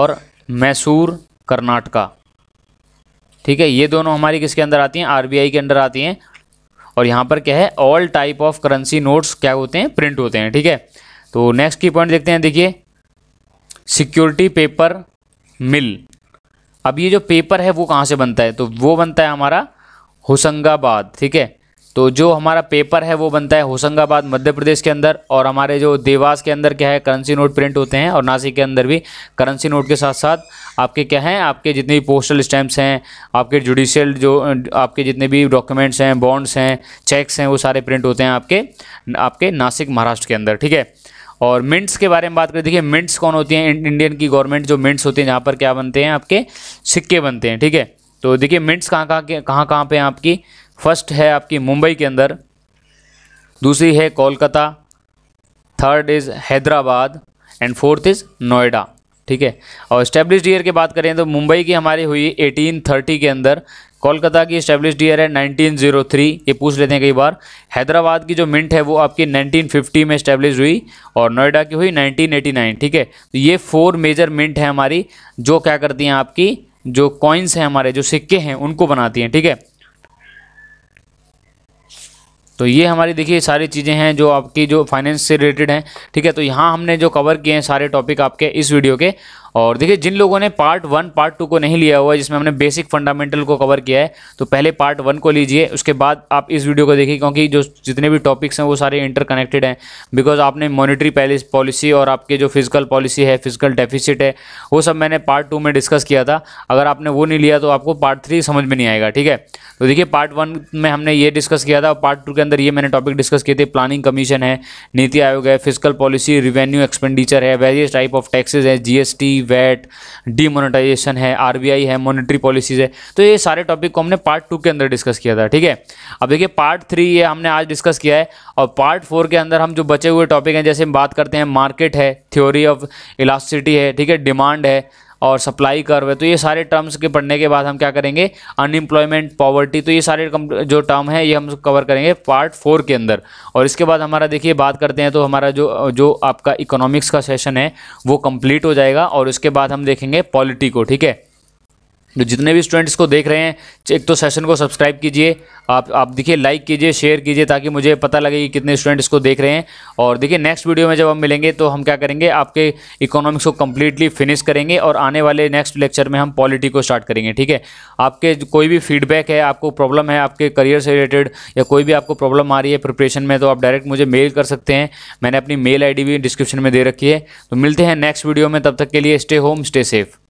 और मैसूर कर्नाटका ठीक है ये दोनों हमारी किसके अंदर आती हैं आरबीआई के अंदर आती हैं और यहाँ पर क्या है all type of currency notes क्या होते हैं प्रिंट होते हैं ठीक है तो नेक्स्ट की पॉइंट देखते हैं देखिए सिक्योरिटी पेपर मिल अब ये जो पेपर है वो कहाँ से बनता है तो वो बनता है हमारा होशंगाबाद ठीक है तो जो हमारा पेपर है वो बनता है होशंगाबाद मध्य प्रदेश के अंदर और हमारे जो देवास के अंदर क्या है करेंसी नोट प्रिंट होते हैं और नासिक के अंदर भी करेंसी नोट के साथ साथ आपके क्या हैं आपके जितने भी पोस्टल स्टैम्प्स हैं आपके जुडिशियल जो आपके जितने भी डॉक्यूमेंट्स हैं बॉन्ड्स हैं चेक्स हैं वो सारे प्रिंट होते हैं आपके आपके नासिक महाराष्ट्र के अंदर ठीक है और मिंट्स के बारे में बात करें देखिए मिंट्स कौन होती हैं इंडियन की गवर्नमेंट जो मिंट्स होती हैं जहाँ पर क्या बनते हैं आपके सिक्के बनते हैं ठीक है तो देखिए मिंट्स कहाँ कहाँ के कहाँ कहाँ पर आपकी फर्स्ट है आपकी मुंबई के अंदर दूसरी है Kolkata third is Hyderabad and fourth is Noida ठीक है और इस्टेब्लिश ईयर की बात करें तो मुंबई की हमारी हुई 1830 के अंदर कोलकाता की इस्टेब्लिश ईयर है 1903 ये पूछ लेते हैं कई बार हैदराबाद की जो मिंट है वो आपकी 1950 में इस्टेब्लिश हुई और नोएडा की हुई 1989 ठीक है तो ये फोर मेजर मिंट है हमारी जो क्या करती हैं आपकी जो कॉइन्स हैं हमारे जो सिक्के हैं उनको बनाती हैं ठीक है तो ये हमारी देखिए सारी चीज़ें हैं जो आपकी जो फाइनेंस से रिलेटेड हैं ठीक है तो यहाँ हमने जो कवर किए हैं सारे टॉपिक आपके इस वीडियो के और देखिए जिन लोगों ने पार्ट वन पार्ट टू को नहीं लिया हुआ है जिसमें हमने बेसिक फंडामेंटल को कवर किया है तो पहले पार्ट वन को लीजिए उसके बाद आप इस वीडियो को देखिए क्योंकि जो जितने भी टॉपिक्स हैं वो सारे इंटरकनेक्टेड हैं बिकॉज आपने मॉनिटरी पॉलिसी और आपके जो फिजिकल पॉलिसी है फिजिकल डेफिसिट है वो सब मैंने पार्ट टू में डिस्कस किया था अगर आपने वो नहीं लिया तो आपको पार्ट थ्री समझ में नहीं आएगा ठीक है तो देखिए पार्ट वन में हमने ये डिस्कस किया था और पार्ट टू के अंदर ये मैंने टॉपिक डिस्कस किए थे प्लानिंग कमीशन है नीति आयोग है फिजिकल पॉलिसी रिवेन्यू एक्सपेंडिचर है वेरियस टाइप ऑफ टैक्सेज है जी वैट डीमोनेटाइजेशन है आरबीआई है मॉनेटरी पॉलिसीज़ है तो ये सारे टॉपिक को हमने पार्ट टू के अंदर डिस्कस किया था ठीक है अब देखिए पार्ट थ्री ये हमने आज डिस्कस किया है और पार्ट फोर के अंदर हम जो बचे हुए टॉपिक हैं जैसे हम बात करते हैं मार्केट है थ्योरी ऑफ इलास्टिसिटी है ठीक है डिमांड है और सप्लाई कर्व है तो ये सारे टर्म्स के पढ़ने के बाद हम क्या करेंगे अनएम्प्लॉयमेंट पॉवर्टी तो ये सारे जो टर्म है ये हम कवर करेंगे पार्ट फोर के अंदर और इसके बाद हमारा देखिए बात करते हैं तो हमारा जो जो आपका इकोनॉमिक्स का सेशन है वो कंप्लीट हो जाएगा और उसके बाद हम देखेंगे पॉलिटी को ठीक है जो जितने भी स्टूडेंट्स को देख रहे हैं एक तो सेशन को सब्सक्राइब कीजिए आप आप देखिए लाइक कीजिए शेयर कीजिए ताकि मुझे पता लगे कि कितने स्टूडेंट्स को देख रहे हैं और देखिए नेक्स्ट वीडियो में जब हम मिलेंगे तो हम क्या करेंगे आपके इकोनॉमिक्स को कम्प्लीटली फिनिश करेंगे और आने वाले नेक्स्ट लेक्चर में हम पॉलिटी को स्टार्ट करेंगे ठीक है आपके कोई भी फीडबैक है आपको प्रॉब्लम है आपके करियर से रिलेटेड या कोई भी आपको प्रॉब्लम आ रही है प्रिपरेशन में तो आप डायरेक्ट मुझे मेल कर सकते हैं मैंने अपनी मेल आई भी डिस्क्रिप्शन में दे रखी है तो मिलते हैं नेक्स्ट वीडियो में तब तक के लिए स्टे होम स्टे सेफ़